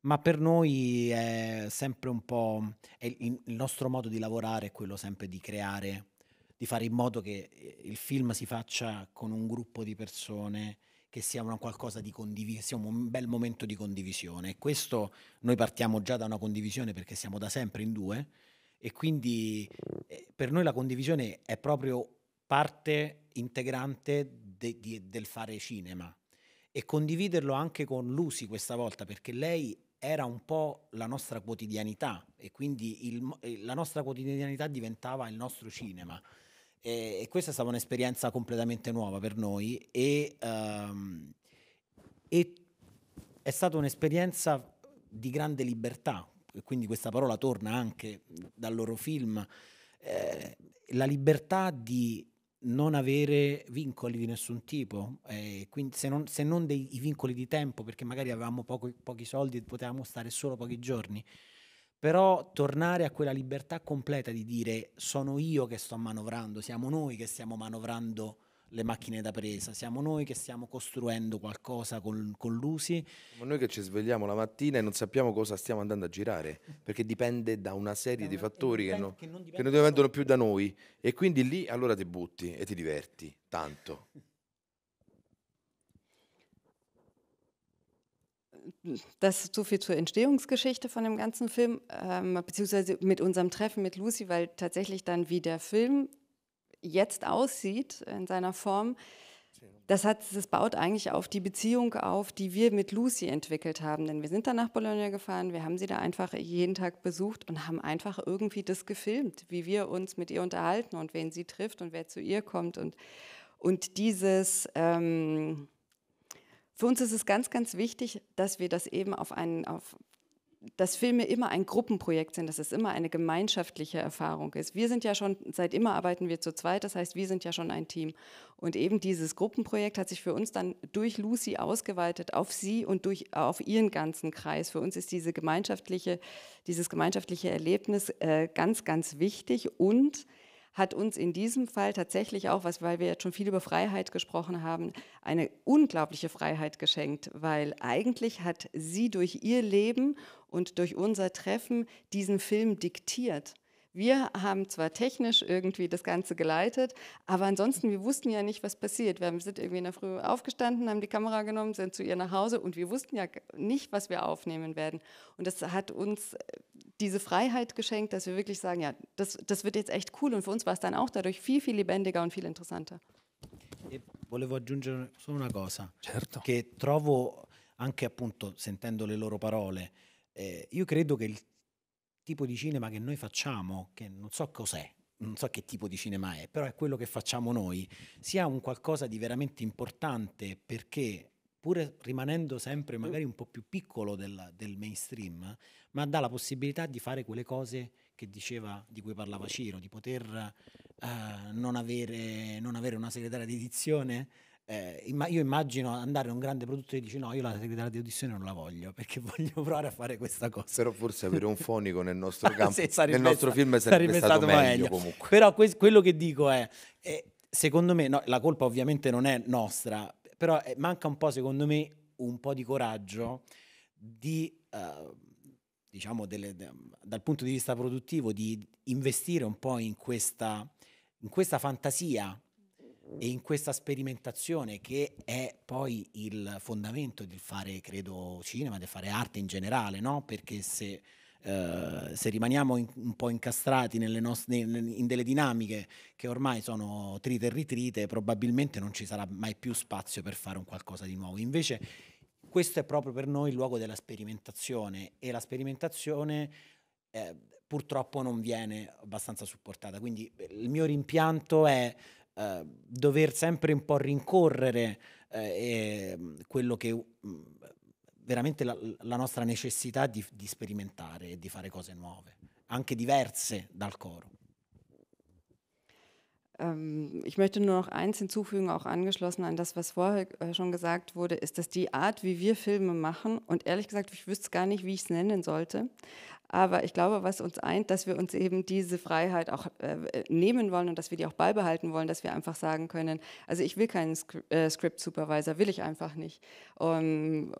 ma per noi è sempre un po' il, il nostro modo di lavorare è quello sempre di creare, di fare in modo che eh, il film si faccia con un gruppo di persone che sia, una qualcosa condiv- sia un bel momento di condivisione. E questo noi partiamo già da una condivisione perché siamo da sempre in due e quindi eh, per noi la condivisione è proprio parte integrante de, di, del fare cinema e condividerlo anche con Lucy questa volta perché lei era un po' la nostra quotidianità e quindi il, eh, la nostra quotidianità diventava il nostro cinema. E, e, questa è stata un'esperienza completamente nuova per noi e, um, e è stata un'esperienza di grande libertà, e quindi questa parola torna anche dal loro film, eh, la libertà di non avere vincoli di nessun tipo, eh, quindi se non, se non dei vincoli di tempo, perché magari avevamo poco, pochi soldi e potevamo stare solo pochi giorni, però tornare a quella libertà completa di dire sono io che sto manovrando, siamo noi che stiamo manovrando le macchine da presa, siamo noi che stiamo costruendo qualcosa con, con l'USI. Siamo noi che ci svegliamo la mattina e non sappiamo cosa stiamo andando a girare, perché dipende da una serie di fattori che non, non dipendono, che non dipendono più da noi e quindi lì allora ti butti e ti diverti tanto. das ist so viel zur Entstehungsgeschichte von dem ganzen Film, ähm, beziehungsweise mit unserem Treffen mit Lucy, weil tatsächlich dann, wie der Film jetzt aussieht in seiner Form, das, hat, das baut eigentlich auf die Beziehung auf, die wir mit Lucy entwickelt haben. Denn wir sind dann nach Bologna gefahren, wir haben sie da einfach jeden Tag besucht und haben einfach irgendwie das gefilmt, wie wir uns mit ihr unterhalten und wen sie trifft und wer zu ihr kommt. Und, und dieses, ähm, für uns ist es ganz, ganz wichtig, dass wir das eben auf, einen, auf dass Filme immer ein Gruppenprojekt sind, dass es immer eine gemeinschaftliche Erfahrung ist. Wir sind ja schon, seit immer arbeiten wir zu zweit, das heißt, wir sind ja schon ein Team. Und eben dieses Gruppenprojekt hat sich für uns dann durch Lucy ausgeweitet, auf sie und durch, auf ihren ganzen Kreis. Für uns ist diese gemeinschaftliche, dieses gemeinschaftliche Erlebnis äh, ganz, ganz wichtig und hat uns in diesem Fall tatsächlich auch, was, weil wir jetzt schon viel über Freiheit gesprochen haben, eine unglaubliche Freiheit geschenkt, weil eigentlich hat sie durch ihr Leben und durch unser Treffen diesen Film diktiert. Wir haben zwar technisch irgendwie das Ganze geleitet, aber ansonsten, wir wussten ja nicht, was passiert. Wir sind irgendwie in der Früh aufgestanden, haben die Kamera genommen, sind zu ihr nach Hause und wir wussten ja nicht, was wir aufnehmen werden. Und das hat uns äh, diese Freiheit geschenkt, dass wir wirklich sagen, ja, das, das wird jetzt echt cool. Und für uns war es dann auch dadurch viel, viel lebendiger und viel interessanter. E volevo aggiungere solo una cosa, certo. che trovo anche appunto sentendo le loro parole, eh, io credo che il tipo di cinema che noi facciamo, che non so cos'è, non so che tipo di cinema è, però è quello che facciamo noi, sia un qualcosa di veramente importante perché pur rimanendo sempre magari un po' più piccolo del, del mainstream, ma dà la possibilità di fare quelle cose che diceva, di cui parlava Ciro, di poter eh, non, avere, non avere una segretaria di edizione, eh, io immagino andare a un grande produttore e dici no, io la segretaria di audizione non la voglio perché [laughs] voglio provare a fare questa cosa. Però forse avere un fonico nel nostro [laughs] campo, sì, nel nostro film sarebbe, sarebbe stato, stato, meglio, comunque. Però que- quello che dico è, eh, secondo me, no, la colpa ovviamente non è nostra, però eh, manca un po' secondo me un po' di coraggio di... Uh, diciamo delle, de, dal punto di vista produttivo di investire un po' in questa, in questa fantasia e in questa sperimentazione, che è poi il fondamento del fare, credo, cinema, del fare arte in generale, no? Perché se, eh, se rimaniamo in, un po' incastrati nostre, in delle dinamiche che ormai sono trite e ritrite, probabilmente non ci sarà mai più spazio per fare un qualcosa di nuovo. Invece, questo è proprio per noi il luogo della sperimentazione e la sperimentazione eh, purtroppo non viene abbastanza supportata. Quindi il mio rimpianto è eh, dover sempre un po' rincorrere eh, e, mm, quello che mh, mm, veramente la, la, nostra necessità di, di sperimentare e di fare cose nuove, anche diverse dal coro. Ähm, ich möchte nur noch eins hinzufügen, auch angeschlossen an das, was vorher äh, schon gesagt wurde, ist, dass die Art, wie wir Filme machen, und ehrlich gesagt, ich wüsste gar nicht, wie ich es nennen sollte, aber ich glaube, was uns eint, dass wir uns eben diese Freiheit auch äh, nehmen wollen und dass wir die auch beibehalten wollen, dass wir einfach sagen können, also ich will keinen äh, Script Supervisor, will ich einfach nicht. Um, ähm,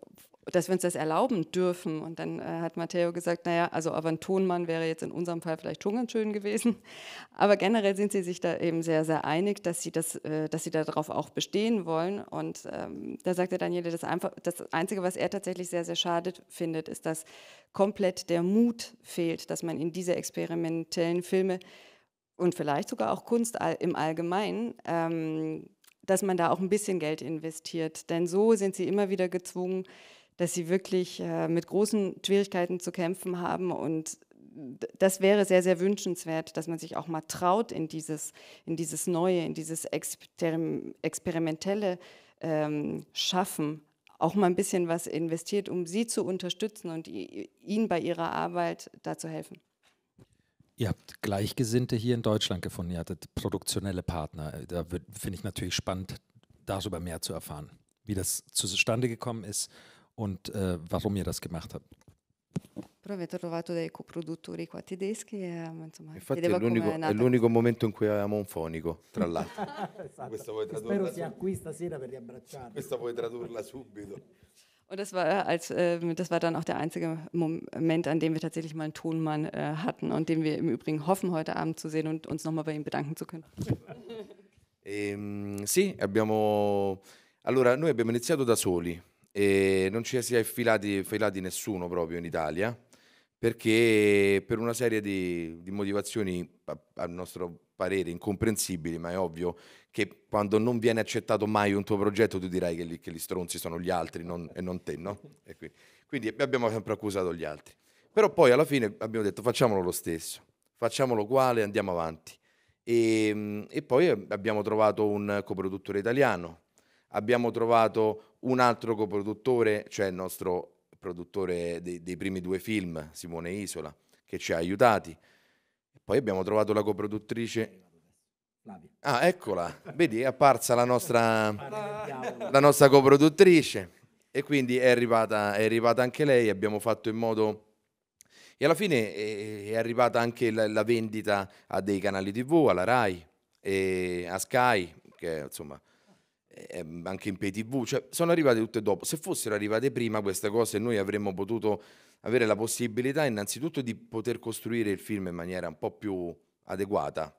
dass wir uns das erlauben dürfen. Und dann äh, hat Matteo gesagt, naja, also aber ein Tonmann wäre jetzt in unserem Fall vielleicht schon ganz schön gewesen. [laughs] Aber generell sind sie sich da eben sehr, sehr einig, dass sie, das, äh, dass sie darauf auch bestehen wollen. Und ähm, da sagte Daniele, das, einfach, das Einzige, was er tatsächlich sehr, sehr schade findet, ist, dass komplett der Mut fehlt, dass man in diese experimentellen Filme und vielleicht sogar auch Kunst im Allgemeinen ähm, dass man da auch ein bisschen Geld investiert. Denn so sind sie immer wieder gezwungen, dass sie wirklich äh, mit großen Schwierigkeiten zu kämpfen haben und das wäre sehr, sehr wünschenswert, dass man sich auch mal traut, in dieses, in dieses Neue, in dieses Experim experimentelle ähm, Schaffen auch mal ein bisschen was investiert, um sie zu unterstützen und ihnen bei ihrer Arbeit da zu helfen. Ihr habt Gleichgesinnte hier in Deutschland gefunden, ihr hattet produktionelle Partner. Da finde ich natürlich spannend, darüber mehr zu erfahren, wie das zustande gekommen ist und äh, warum ihr das gemacht habt. Però avete trovato dei coproduttori qua tedeschi e eh, insomma, Infatti è l'unico, è, è l'unico momento in cui avevamo un fonico, tra l'altro. [laughs] esatto. Questa puoi tradurla Spero sia qui stasera per riabbracciarmi. Questa puoi tradurla subito. Und das war, äh, als, äh, das war dann auch der einzige Moment, an dem wir tatsächlich mal einen Tonmann äh, hatten und den wir im Übrigen hoffen, heute Abend zu sehen und uns nochmal bei ihm bedanken zu können. ehm, sì, abbiamo... Allora, noi abbiamo iniziato da soli, e non ci si è filati, infilati nessuno proprio in Italia perché per una serie di, di motivazioni a, nostro parere incomprensibili, ma è ovvio che quando non viene accettato mai un tuo progetto tu dirai che, li, che gli stronzi sono gli altri non, e non te, no? quindi, quindi abbiamo sempre accusato gli altri. Però poi alla fine abbiamo detto facciamolo lo stesso, facciamolo uguale, andiamo avanti. E, ehm, e, poi abbiamo trovato un coproduttore italiano, abbiamo trovato un altro coproduttore, cioè il nostro produttore dei, dei primi due film, Simone Isola, che ci ha aiutati. Poi abbiamo trovato la coproduttrice Ah, eccola, vedi, è apparsa la nostra, la nostra coproduttrice e quindi è arrivata, è arrivata, anche lei, abbiamo fatto in modo... E alla fine eh, è arrivata anche la, la vendita a dei canali tv, alla RAI, a Sky, che insomma eh, ehm, anche in PTV, cioè sono arrivate tutte dopo. Se fossero arrivate prima queste cose noi avremmo potuto avere la possibilità innanzitutto di poter costruire il film in maniera un po' più adeguata.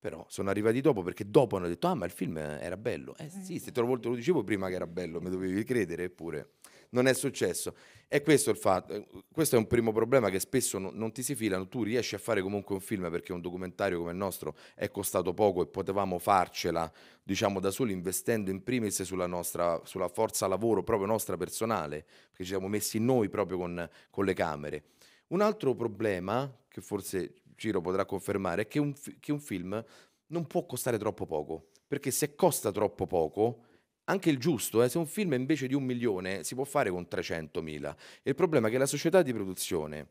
Però sono arrivati dopo perché dopo hanno detto ah ma il film era bello. Eh sì, se te lo, te lo dicevo prima che era bello, mi dovevi credere eppure non è successo. E questo è il fatto, eh, questo è un primo problema che spesso non, non ti si filano, tu riesci a fare comunque un film perché un documentario come il nostro è costato poco e potevamo farcela, diciamo, da soli investendo in primis sulla nostra sulla forza lavoro proprio nostra personale, perché ci siamo messi noi proprio con, con le camere. Un altro problema, che forse Ciro potrà confermare, è che un, che un film non può costare troppo poco, perché se costa troppo poco anche il giusto, eh, se un film invece di un milione si può fare con 300.000. Il problema è che la società di produzione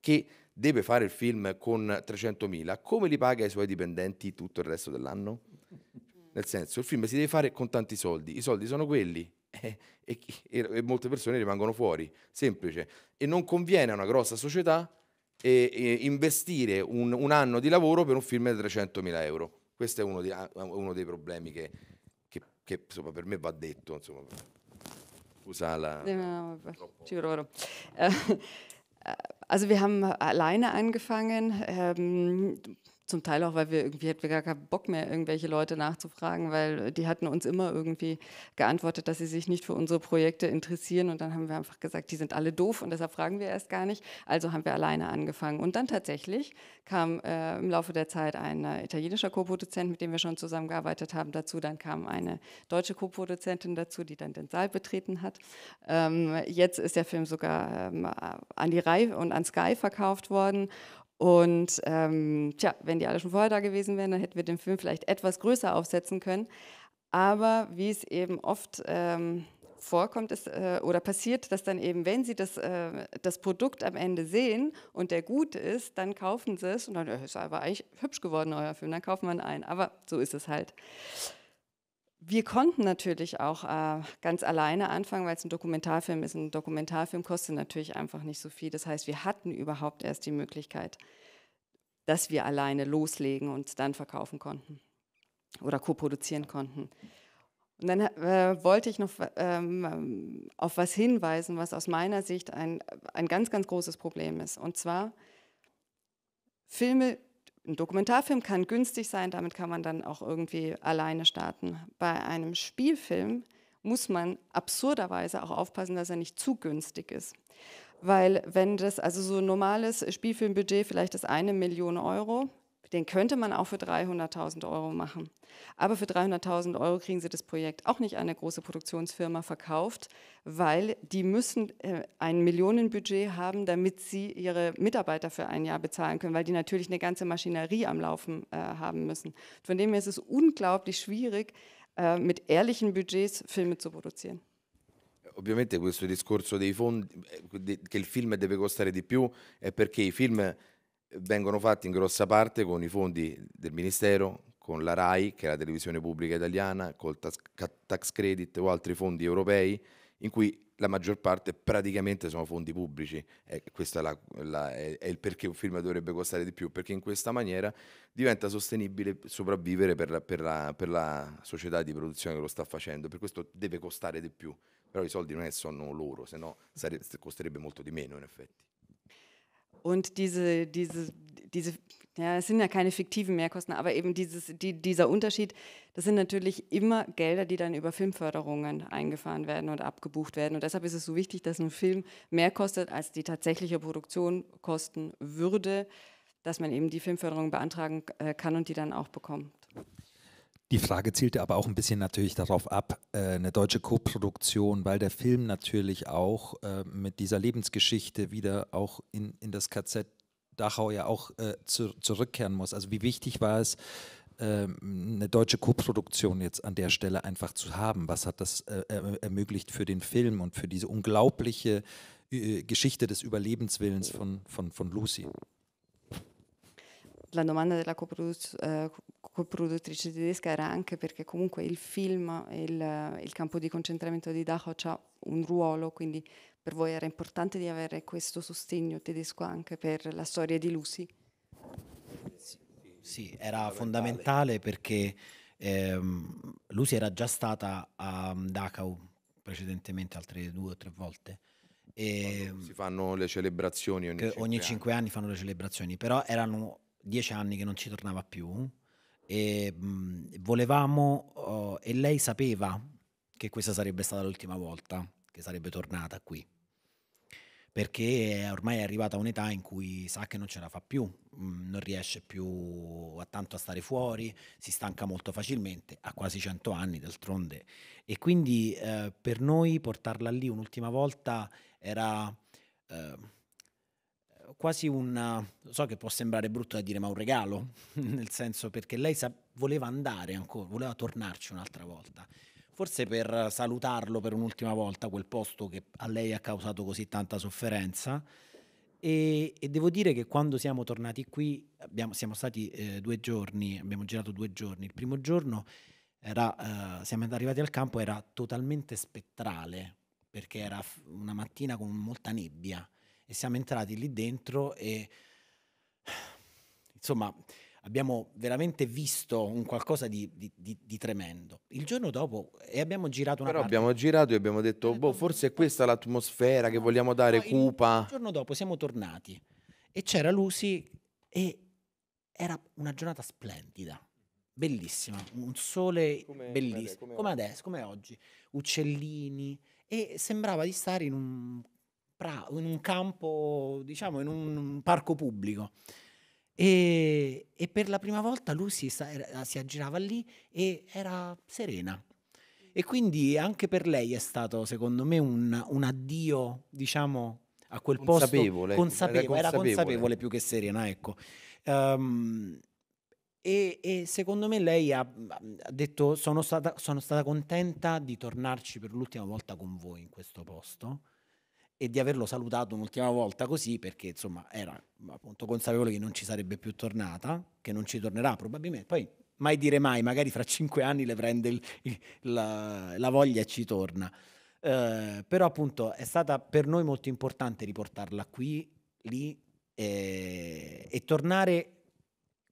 che deve fare il film con 300.000, come li paga i suoi dipendenti tutto il resto dell'anno? Nel senso, il film si deve fare con tanti soldi, i soldi sono quelli eh, e, e, e, molte persone rimangono fuori, semplice. E non conviene a una grossa società eh, eh investire un, un anno di lavoro per un film di 300.000 euro. Questo è uno, di, uno dei problemi che, che insomma, per me va detto, insomma, usala. Ja, Tiroro. Also wir haben alleine angefangen. Ähm, Zum Teil auch, weil wir irgendwie hatten wir gar keinen Bock mehr, irgendwelche Leute nachzufragen, weil die hatten uns immer irgendwie geantwortet, dass sie sich nicht für unsere Projekte interessieren. Und dann haben wir einfach gesagt, die sind alle doof und deshalb fragen wir erst gar nicht. Also haben wir alleine angefangen. Und dann tatsächlich kam äh, im Laufe der Zeit ein äh, italienischer Co-Produzent, mit dem wir schon zusammengearbeitet haben, dazu. Dann kam eine deutsche Co-Produzentin dazu, die dann den Saal betreten hat. Ähm, jetzt ist der Film sogar ähm, an die Reihe und an Sky verkauft worden. Und ähm, tja, wenn die alle schon vorher da gewesen wären, dann hätten wir den Film vielleicht etwas größer aufsetzen können. Aber wie es eben oft ähm, vorkommt ist, äh, oder passiert, dass dann eben, wenn sie das, äh, das Produkt am Ende sehen und der gut ist, dann kaufen sie es und dann äh, ist aber eigentlich hübsch geworden, euer Film, dann kauft man einen. Aber so ist es halt wir konnten natürlich auch äh, ganz alleine anfangen, weil es ein Dokumentarfilm ist. Ein Dokumentarfilm kostet natürlich einfach nicht so viel. Das heißt, wir hatten überhaupt erst die Möglichkeit, dass wir alleine loslegen und dann verkaufen konnten oder koproduzieren konnten. Und dann äh, wollte ich noch ähm, auf was hinweisen, was aus meiner Sicht ein, ein ganz, ganz großes Problem ist. Und zwar, Filme ein Dokumentarfilm kann günstig sein, damit kann man dann auch irgendwie alleine starten. Bei einem Spielfilm muss man absurderweise auch aufpassen, dass er nicht zu günstig ist. Weil wenn das, also so ein normales Spielfilmbudget vielleicht ist eine Million Euro, den könnte man auch für 300.000 Euro machen. Aber für 300.000 Euro kriegen Sie das Projekt auch nicht an eine große Produktionsfirma verkauft, weil die müssen äh, ein Millionenbudget haben, damit sie ihre Mitarbeiter für ein Jahr bezahlen können, weil die natürlich eine ganze Maschinerie am Laufen äh, haben müssen. Von dem her ist es unglaublich schwierig, äh, mit ehrlichen Budgets Filme zu produzieren. Ovviamente questo discorso dei fondi, eh, che il film deve costare di più, è perché i film vengono fatti in grossa parte con i fondi del Ministero, con la RAI, che è la televisione pubblica italiana, col tax credit o altri fondi europei, in cui la maggior parte praticamente sono fondi pubblici. Eh, questo è, la, la, è, è, il perché un film dovrebbe costare di più, perché in questa maniera diventa sostenibile sopravvivere per la, per, per la, società di produzione che lo sta facendo, per questo deve costare di più. Però i soldi non è, sono loro, se no costerebbe molto di meno in effetti. Und diese, diese, diese, ja, es sind ja keine fiktiven Mehrkosten, aber eben dieses, die, dieser Unterschied, das sind natürlich immer Gelder, die dann über Filmförderungen eingefahren werden und abgebucht werden. Und deshalb ist es so wichtig, dass ein Film mehr kostet, als die tatsächliche Produktion kosten würde, dass man eben die Filmförderung beantragen äh, kann und die dann auch bekommt. Die Frage zielte aber auch ein bisschen natürlich darauf ab, äh, eine deutsche Koproduktion, weil der Film natürlich auch äh, mit dieser Lebensgeschichte wieder auch in, in das KZ Dachau ja auch äh, zu, zurückkehren muss. Also wie wichtig war es, ähm, eine deutsche Koproduktion jetzt an der Stelle einfach zu haben? Was hat das äh, äh, ermöglicht für den Film und für diese unglaubliche äh, Geschichte des Überlebenswillens von, von, von Lucy? la domanda della coprodu- eh, coproduttrice tedesca era anche perché comunque il film e il, il, campo di concentramento di Dachau ha un ruolo, quindi per voi era importante di avere questo sostegno tedesco anche per la storia di Lucy? Sì, era fondamentale perché ehm, Lucy era già stata a Dachau precedentemente altre due o tre volte. E ehm, si fanno le celebrazioni ogni, cinque, ogni anni. cinque anni. fanno le celebrazioni, però erano dieci anni che non ci tornava più e mh, volevamo oh, e lei sapeva che questa sarebbe stata l'ultima volta che sarebbe tornata qui perché ormai è arrivata un'età in cui sa che non ce la fa più, mh, non riesce più a tanto a stare fuori, si stanca molto facilmente, ha quasi 100 anni d'altronde e quindi eh, per noi portarla lì un'ultima volta era eh, quasi un, so che può sembrare brutto da dire, ma un regalo, [laughs] nel senso perché lei sa, voleva andare ancora, voleva tornarci un'altra volta. Forse per salutarlo per un'ultima volta, quel posto che a lei ha causato così tanta sofferenza. E, e devo dire che quando siamo tornati qui, abbiamo, siamo stati eh, due giorni, abbiamo girato due giorni. Il primo giorno era, eh, siamo arrivati al campo, era totalmente spettrale, perché era una mattina con molta nebbia e siamo entrati lì dentro e insomma abbiamo veramente visto un qualcosa di, di, di, di tremendo. Il giorno dopo e abbiamo girato una Però parte. abbiamo girato e abbiamo detto, eh, boh, forse è questa l'atmosfera no, che vogliamo dare, no, cupa. Il, il giorno dopo siamo tornati e c'era Lucy e era una giornata splendida, bellissima, un sole come, bellissimo, come, adesso, come oggi, uccellini e sembrava di stare in un pra- in un campo, diciamo, in un, parco pubblico. E, e, per la prima volta lui si, si aggirava lì e era serena. E quindi anche per lei è stato, secondo me, un, un addio, diciamo, a quel consapevole, posto consapevole, era consapevole, era consapevole più che serena, ecco. Um, e, e, secondo me lei ha, ha detto sono stata, sono stata, contenta di tornarci per l'ultima volta con voi in questo posto e di averlo salutato un'ultima volta così perché insomma era appunto consapevole che non ci sarebbe più tornata, che non ci tornerà probabilmente. Poi mai dire mai, magari fra cinque anni le prende il, il, la, la, voglia e ci torna. Eh, però appunto è stata per noi molto importante riportarla qui, lì eh, e tornare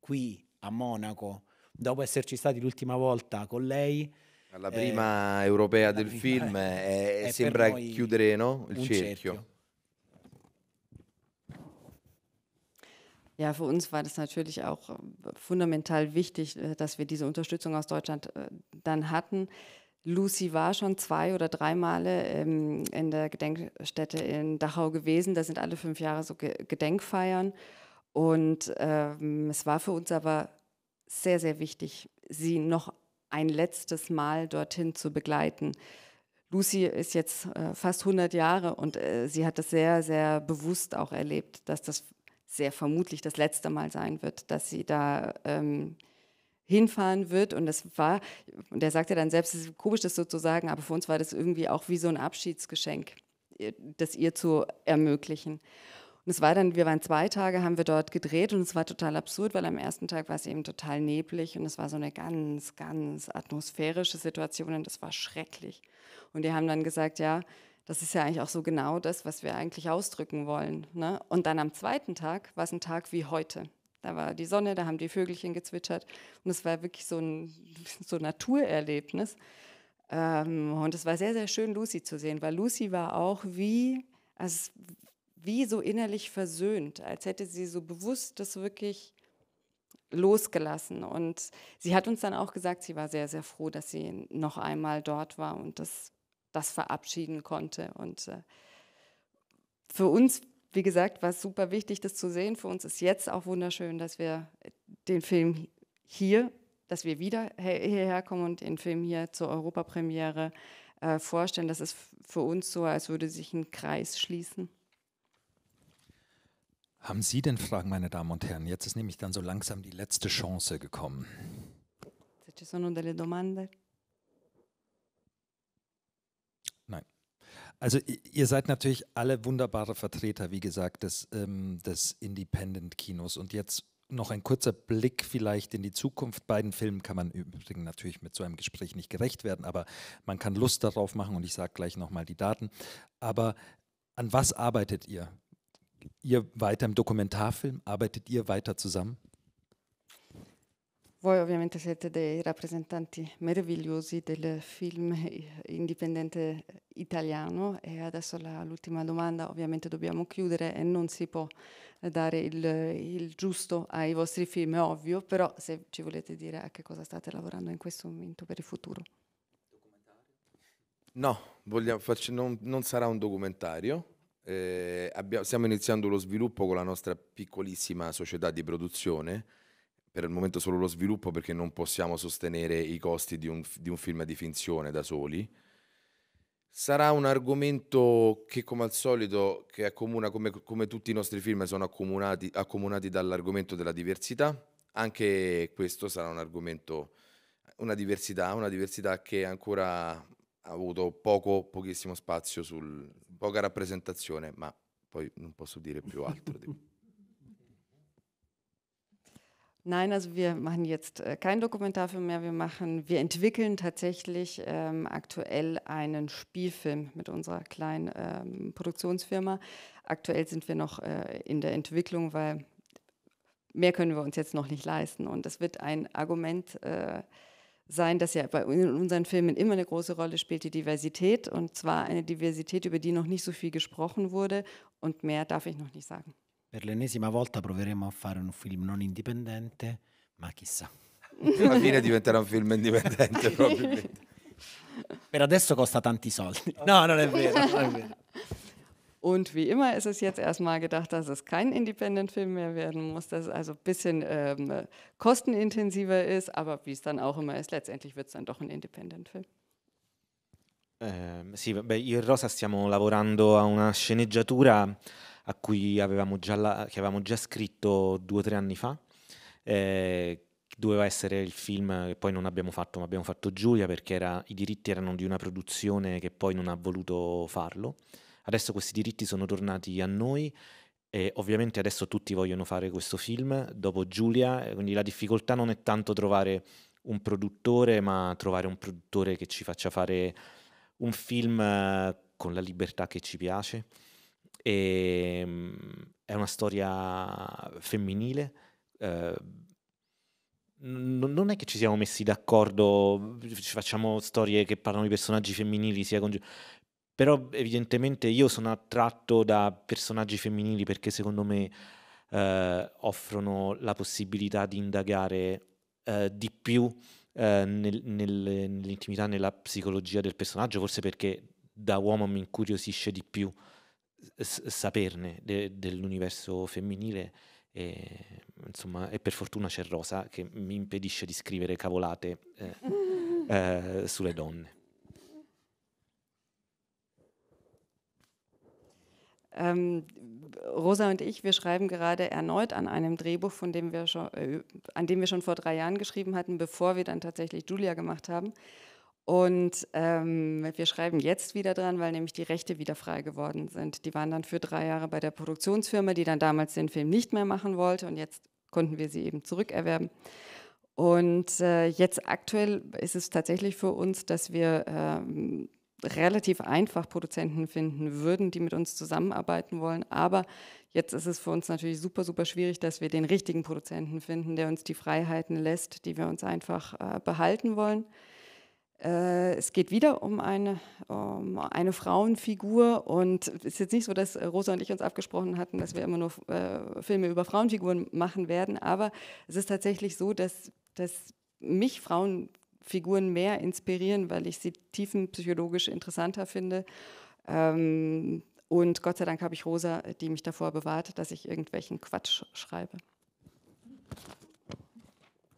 qui a Monaco dopo esserci stati l'ultima volta con lei alla eh, prima europea del prima film eh, è, è sembra chiudere no? il cerchio. cerchio. Ja, für uns war das natürlich auch äh, fundamental wichtig, äh, dass wir diese Unterstützung aus Deutschland äh, dann hatten. Lucy war schon zwei oder drei Male ähm, in der Gedenkstätte in Dachau gewesen. Da sind alle fünf Jahre so Gedenkfeiern. Und ähm, es war für uns aber sehr, sehr wichtig, sie noch ein letztes Mal dorthin zu begleiten. Lucy ist jetzt äh, fast 100 Jahre und äh, sie hat das sehr, sehr bewusst auch erlebt, dass das sehr vermutlich das letzte Mal sein wird, dass sie da ähm, hinfahren wird. Und das war, und der sagte dann selbst, es ist komisch, das so zu sagen, aber für uns war das irgendwie auch wie so ein Abschiedsgeschenk, das ihr zu ermöglichen. Und es war dann, wir waren zwei Tage, haben wir dort gedreht und es war total absurd, weil am ersten Tag war es eben total neblig und es war so eine ganz, ganz atmosphärische Situation und das war schrecklich. Und die haben dann gesagt, ja, das ist ja eigentlich auch so genau das, was wir eigentlich ausdrücken wollen. Ne? Und dann am zweiten Tag war es ein Tag wie heute. Da war die Sonne, da haben die Vögelchen gezwitschert und es war wirklich so ein [laughs] so Naturerlebnis. Ähm, und es war sehr, sehr schön, Lucy zu sehen, weil Lucy war auch wie, also wie so innerlich versöhnt, als hätte sie so bewusst das wirklich losgelassen. Und sie hat uns dann auch gesagt, sie war sehr, sehr froh, dass sie noch einmal dort war und das, das verabschieden konnte. Und äh, für uns, wie gesagt, war es super wichtig, das zu sehen. Für uns ist jetzt auch wunderschön, dass wir den Film hier, dass wir wieder hierher kommen und den Film hier zur Europapremiere äh, vorstellen. Das ist für uns so, als würde sich ein Kreis schließen. Haben Sie denn Fragen, meine Damen und Herren? Jetzt ist nämlich dann so langsam die letzte Chance gekommen. Se ci sono delle domande? Nein. Also ihr seid natürlich alle wunderbare Vertreter, wie gesagt, des, ähm, des Independent-Kinos. Und jetzt noch ein kurzer Blick vielleicht in die Zukunft. Beiden Filmen kann man übrigens natürlich mit so einem Gespräch nicht gerecht werden, aber man kann Lust darauf machen und ich sage gleich nochmal die Daten. Aber an was arbeitet ihr? ihr weiter im Dokumentarfilm? Arbeitet ihr weiter zusammen? Voi ovviamente siete dei rappresentanti meravigliosi del film indipendente italiano e adesso la, l'ultima domanda, ovviamente dobbiamo chiudere e non si può dare il, il, giusto ai vostri film, è ovvio, però se ci volete dire a che cosa state lavorando in questo momento per il futuro. No, vogliamo, non, non sarà un documentario, eh, abbiamo, stiamo iniziando lo sviluppo con la nostra piccolissima società di produzione, per il momento solo lo sviluppo perché non possiamo sostenere i costi di un, di un film di finzione da soli. Sarà un argomento che come al solito, che accomuna come, come tutti i nostri film, sono accomunati, accomunati dall'argomento della diversità. Anche questo sarà un argomento, una diversità, una diversità che ancora ha avuto poco, pochissimo spazio sul, poca rappresentazione, ma poi non posso dire più altro. Nein, also wir machen jetzt äh, keinen Dokumentarfilm mehr, wir machen, wir entwickeln tatsächlich ähm, aktuell einen Spielfilm mit unserer kleinen ähm, Produktionsfirma. Aktuell sind wir noch äh, in der Entwicklung, weil mehr können wir uns jetzt noch nicht leisten. Und das wird ein Argument äh, sein, dass ja bei unseren Filmen immer eine große Rolle spielt, die Diversität. Und zwar eine Diversität, über die noch nicht so viel gesprochen wurde. Und mehr darf ich noch nicht sagen. Per l'ennesima volta proveremo a fare un film non indipendente, ma chissà. [laughs] Alla fine diventerà un film indipendente, [laughs] probabilmente. per adesso costa tanti soldi. No, non è vero. Non è vero. Und wie immer ist es jetzt erstmal gedacht, dass es kein Independent-Film mehr werden muss, dass es also ein bisschen ähm, kostenintensiver ist, aber wie es dann auch immer ist, letztendlich wird es dann doch ein Independent-Film. Eh, sì, beh, io e Rosa stiamo lavorando a una sceneggiatura a cui avevamo già, la, che avevamo già scritto due o tre anni fa. Eh, doveva essere il film che poi non abbiamo fatto, ma abbiamo fatto Giulia perché era, i diritti erano di una produzione che poi non ha voluto farlo. Adesso questi diritti sono tornati a noi e ovviamente adesso tutti vogliono fare questo film dopo Giulia, eh, quindi la difficoltà non è tanto trovare un produttore, ma trovare un produttore che ci faccia fare un film eh, con la libertà che ci piace. E, ehm, è una storia femminile. Eh, non è che ci siamo messi d'accordo, facciamo storie che parlano di personaggi femminili, sia con... Però evidentemente io sono attratto da personaggi femminili perché secondo me eh, offrono la possibilità di indagare eh, di più eh, nel, nel, nell'intimità, nella psicologia del personaggio, forse perché da uomo mi incuriosisce di più s- saperne de- dell'universo femminile. E, insomma, e per fortuna c'è Rosa che mi impedisce di scrivere cavolate eh, [laughs] eh, sulle donne. Ähm, Rosa und ich, wir schreiben gerade erneut an einem Drehbuch, von dem wir schon, äh, an dem wir schon vor drei Jahren geschrieben hatten, bevor wir dann tatsächlich Julia gemacht haben. Und ähm, wir schreiben jetzt wieder dran, weil nämlich die Rechte wieder frei geworden sind. Die waren dann für drei Jahre bei der Produktionsfirma, die dann damals den Film nicht mehr machen wollte und jetzt konnten wir sie eben zurückerwerben. Und äh, jetzt aktuell ist es tatsächlich für uns, dass wir ähm, relativ einfach Produzenten finden würden, die mit uns zusammenarbeiten wollen. Aber jetzt ist es für uns natürlich super, super schwierig, dass wir den richtigen Produzenten finden, der uns die Freiheiten lässt, die wir uns einfach äh, behalten wollen. Äh, es geht wieder um eine, um eine Frauenfigur und es ist jetzt nicht so, dass äh, Rosa und ich uns abgesprochen hatten, dass wir immer nur äh, Filme über Frauenfiguren machen werden, aber es ist tatsächlich so, dass, dass mich Frauen Figuren mehr inspirieren, weil ich sie tiefenpsychologisch interessanter finde. Ähm, und Gott sei Dank habe ich Rosa, die mich davor bewahrt, dass ich irgendwelchen Quatsch schreibe.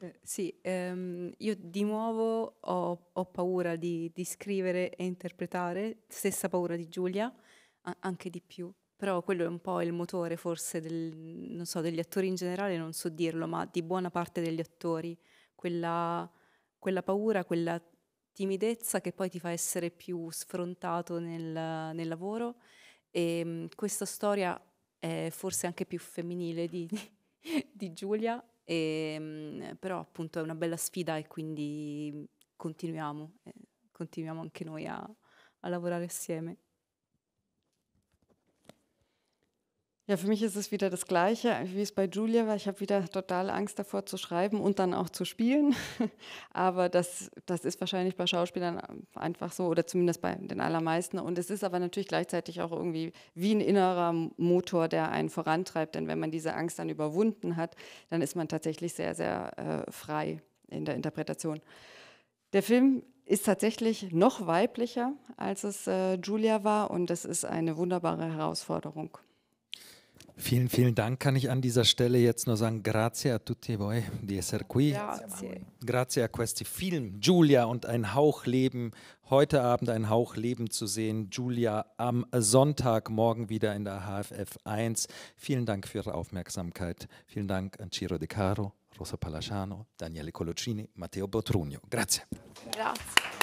Eh, sì, ehm, io di nuovo ho, ho paura di, di, scrivere e interpretare, stessa paura di Giulia, a- anche di più, però quello è un po' il motore forse del, so, degli attori in generale, non so dirlo, ma di buona parte degli attori, quella quella paura, quella timidezza che poi ti fa essere più sfrontato nel, nel lavoro. E ehm, mh, questa storia è forse anche più femminile di, di, [laughs] di Giulia, e, ehm, mh, però appunto è una bella sfida e quindi continuiamo, eh, continuiamo anche noi a, a lavorare assieme. Ja, für mich ist es wieder das Gleiche, wie es bei Julia war. Ich habe wieder total Angst davor zu schreiben und dann auch zu spielen. [laughs] aber das, das ist wahrscheinlich bei Schauspielern einfach so oder zumindest bei den allermeisten. Und es ist aber natürlich gleichzeitig auch irgendwie wie ein innerer Motor, der einen vorantreibt. Denn wenn man diese Angst dann überwunden hat, dann ist man tatsächlich sehr, sehr äh, frei in der Interpretation. Der Film ist tatsächlich noch weiblicher, als es äh, Julia war. Und das ist eine wunderbare Herausforderung. Vielen, vielen Dank kann ich an dieser Stelle jetzt nur sagen, grazie a tutti voi di essere qui. Grazie. Grazie a questi film. Giulia und ein Hauch Leben. Heute Abend ein Hauch Leben zu sehen. Giulia am Sonntagmorgen wieder in der HFF 1. Vielen Dank für Ihre Aufmerksamkeit. Vielen Dank an Ciro De Caro, Rosa Pallasciano, Daniele Coloccini, Matteo Botrugno. Grazie. Grazie.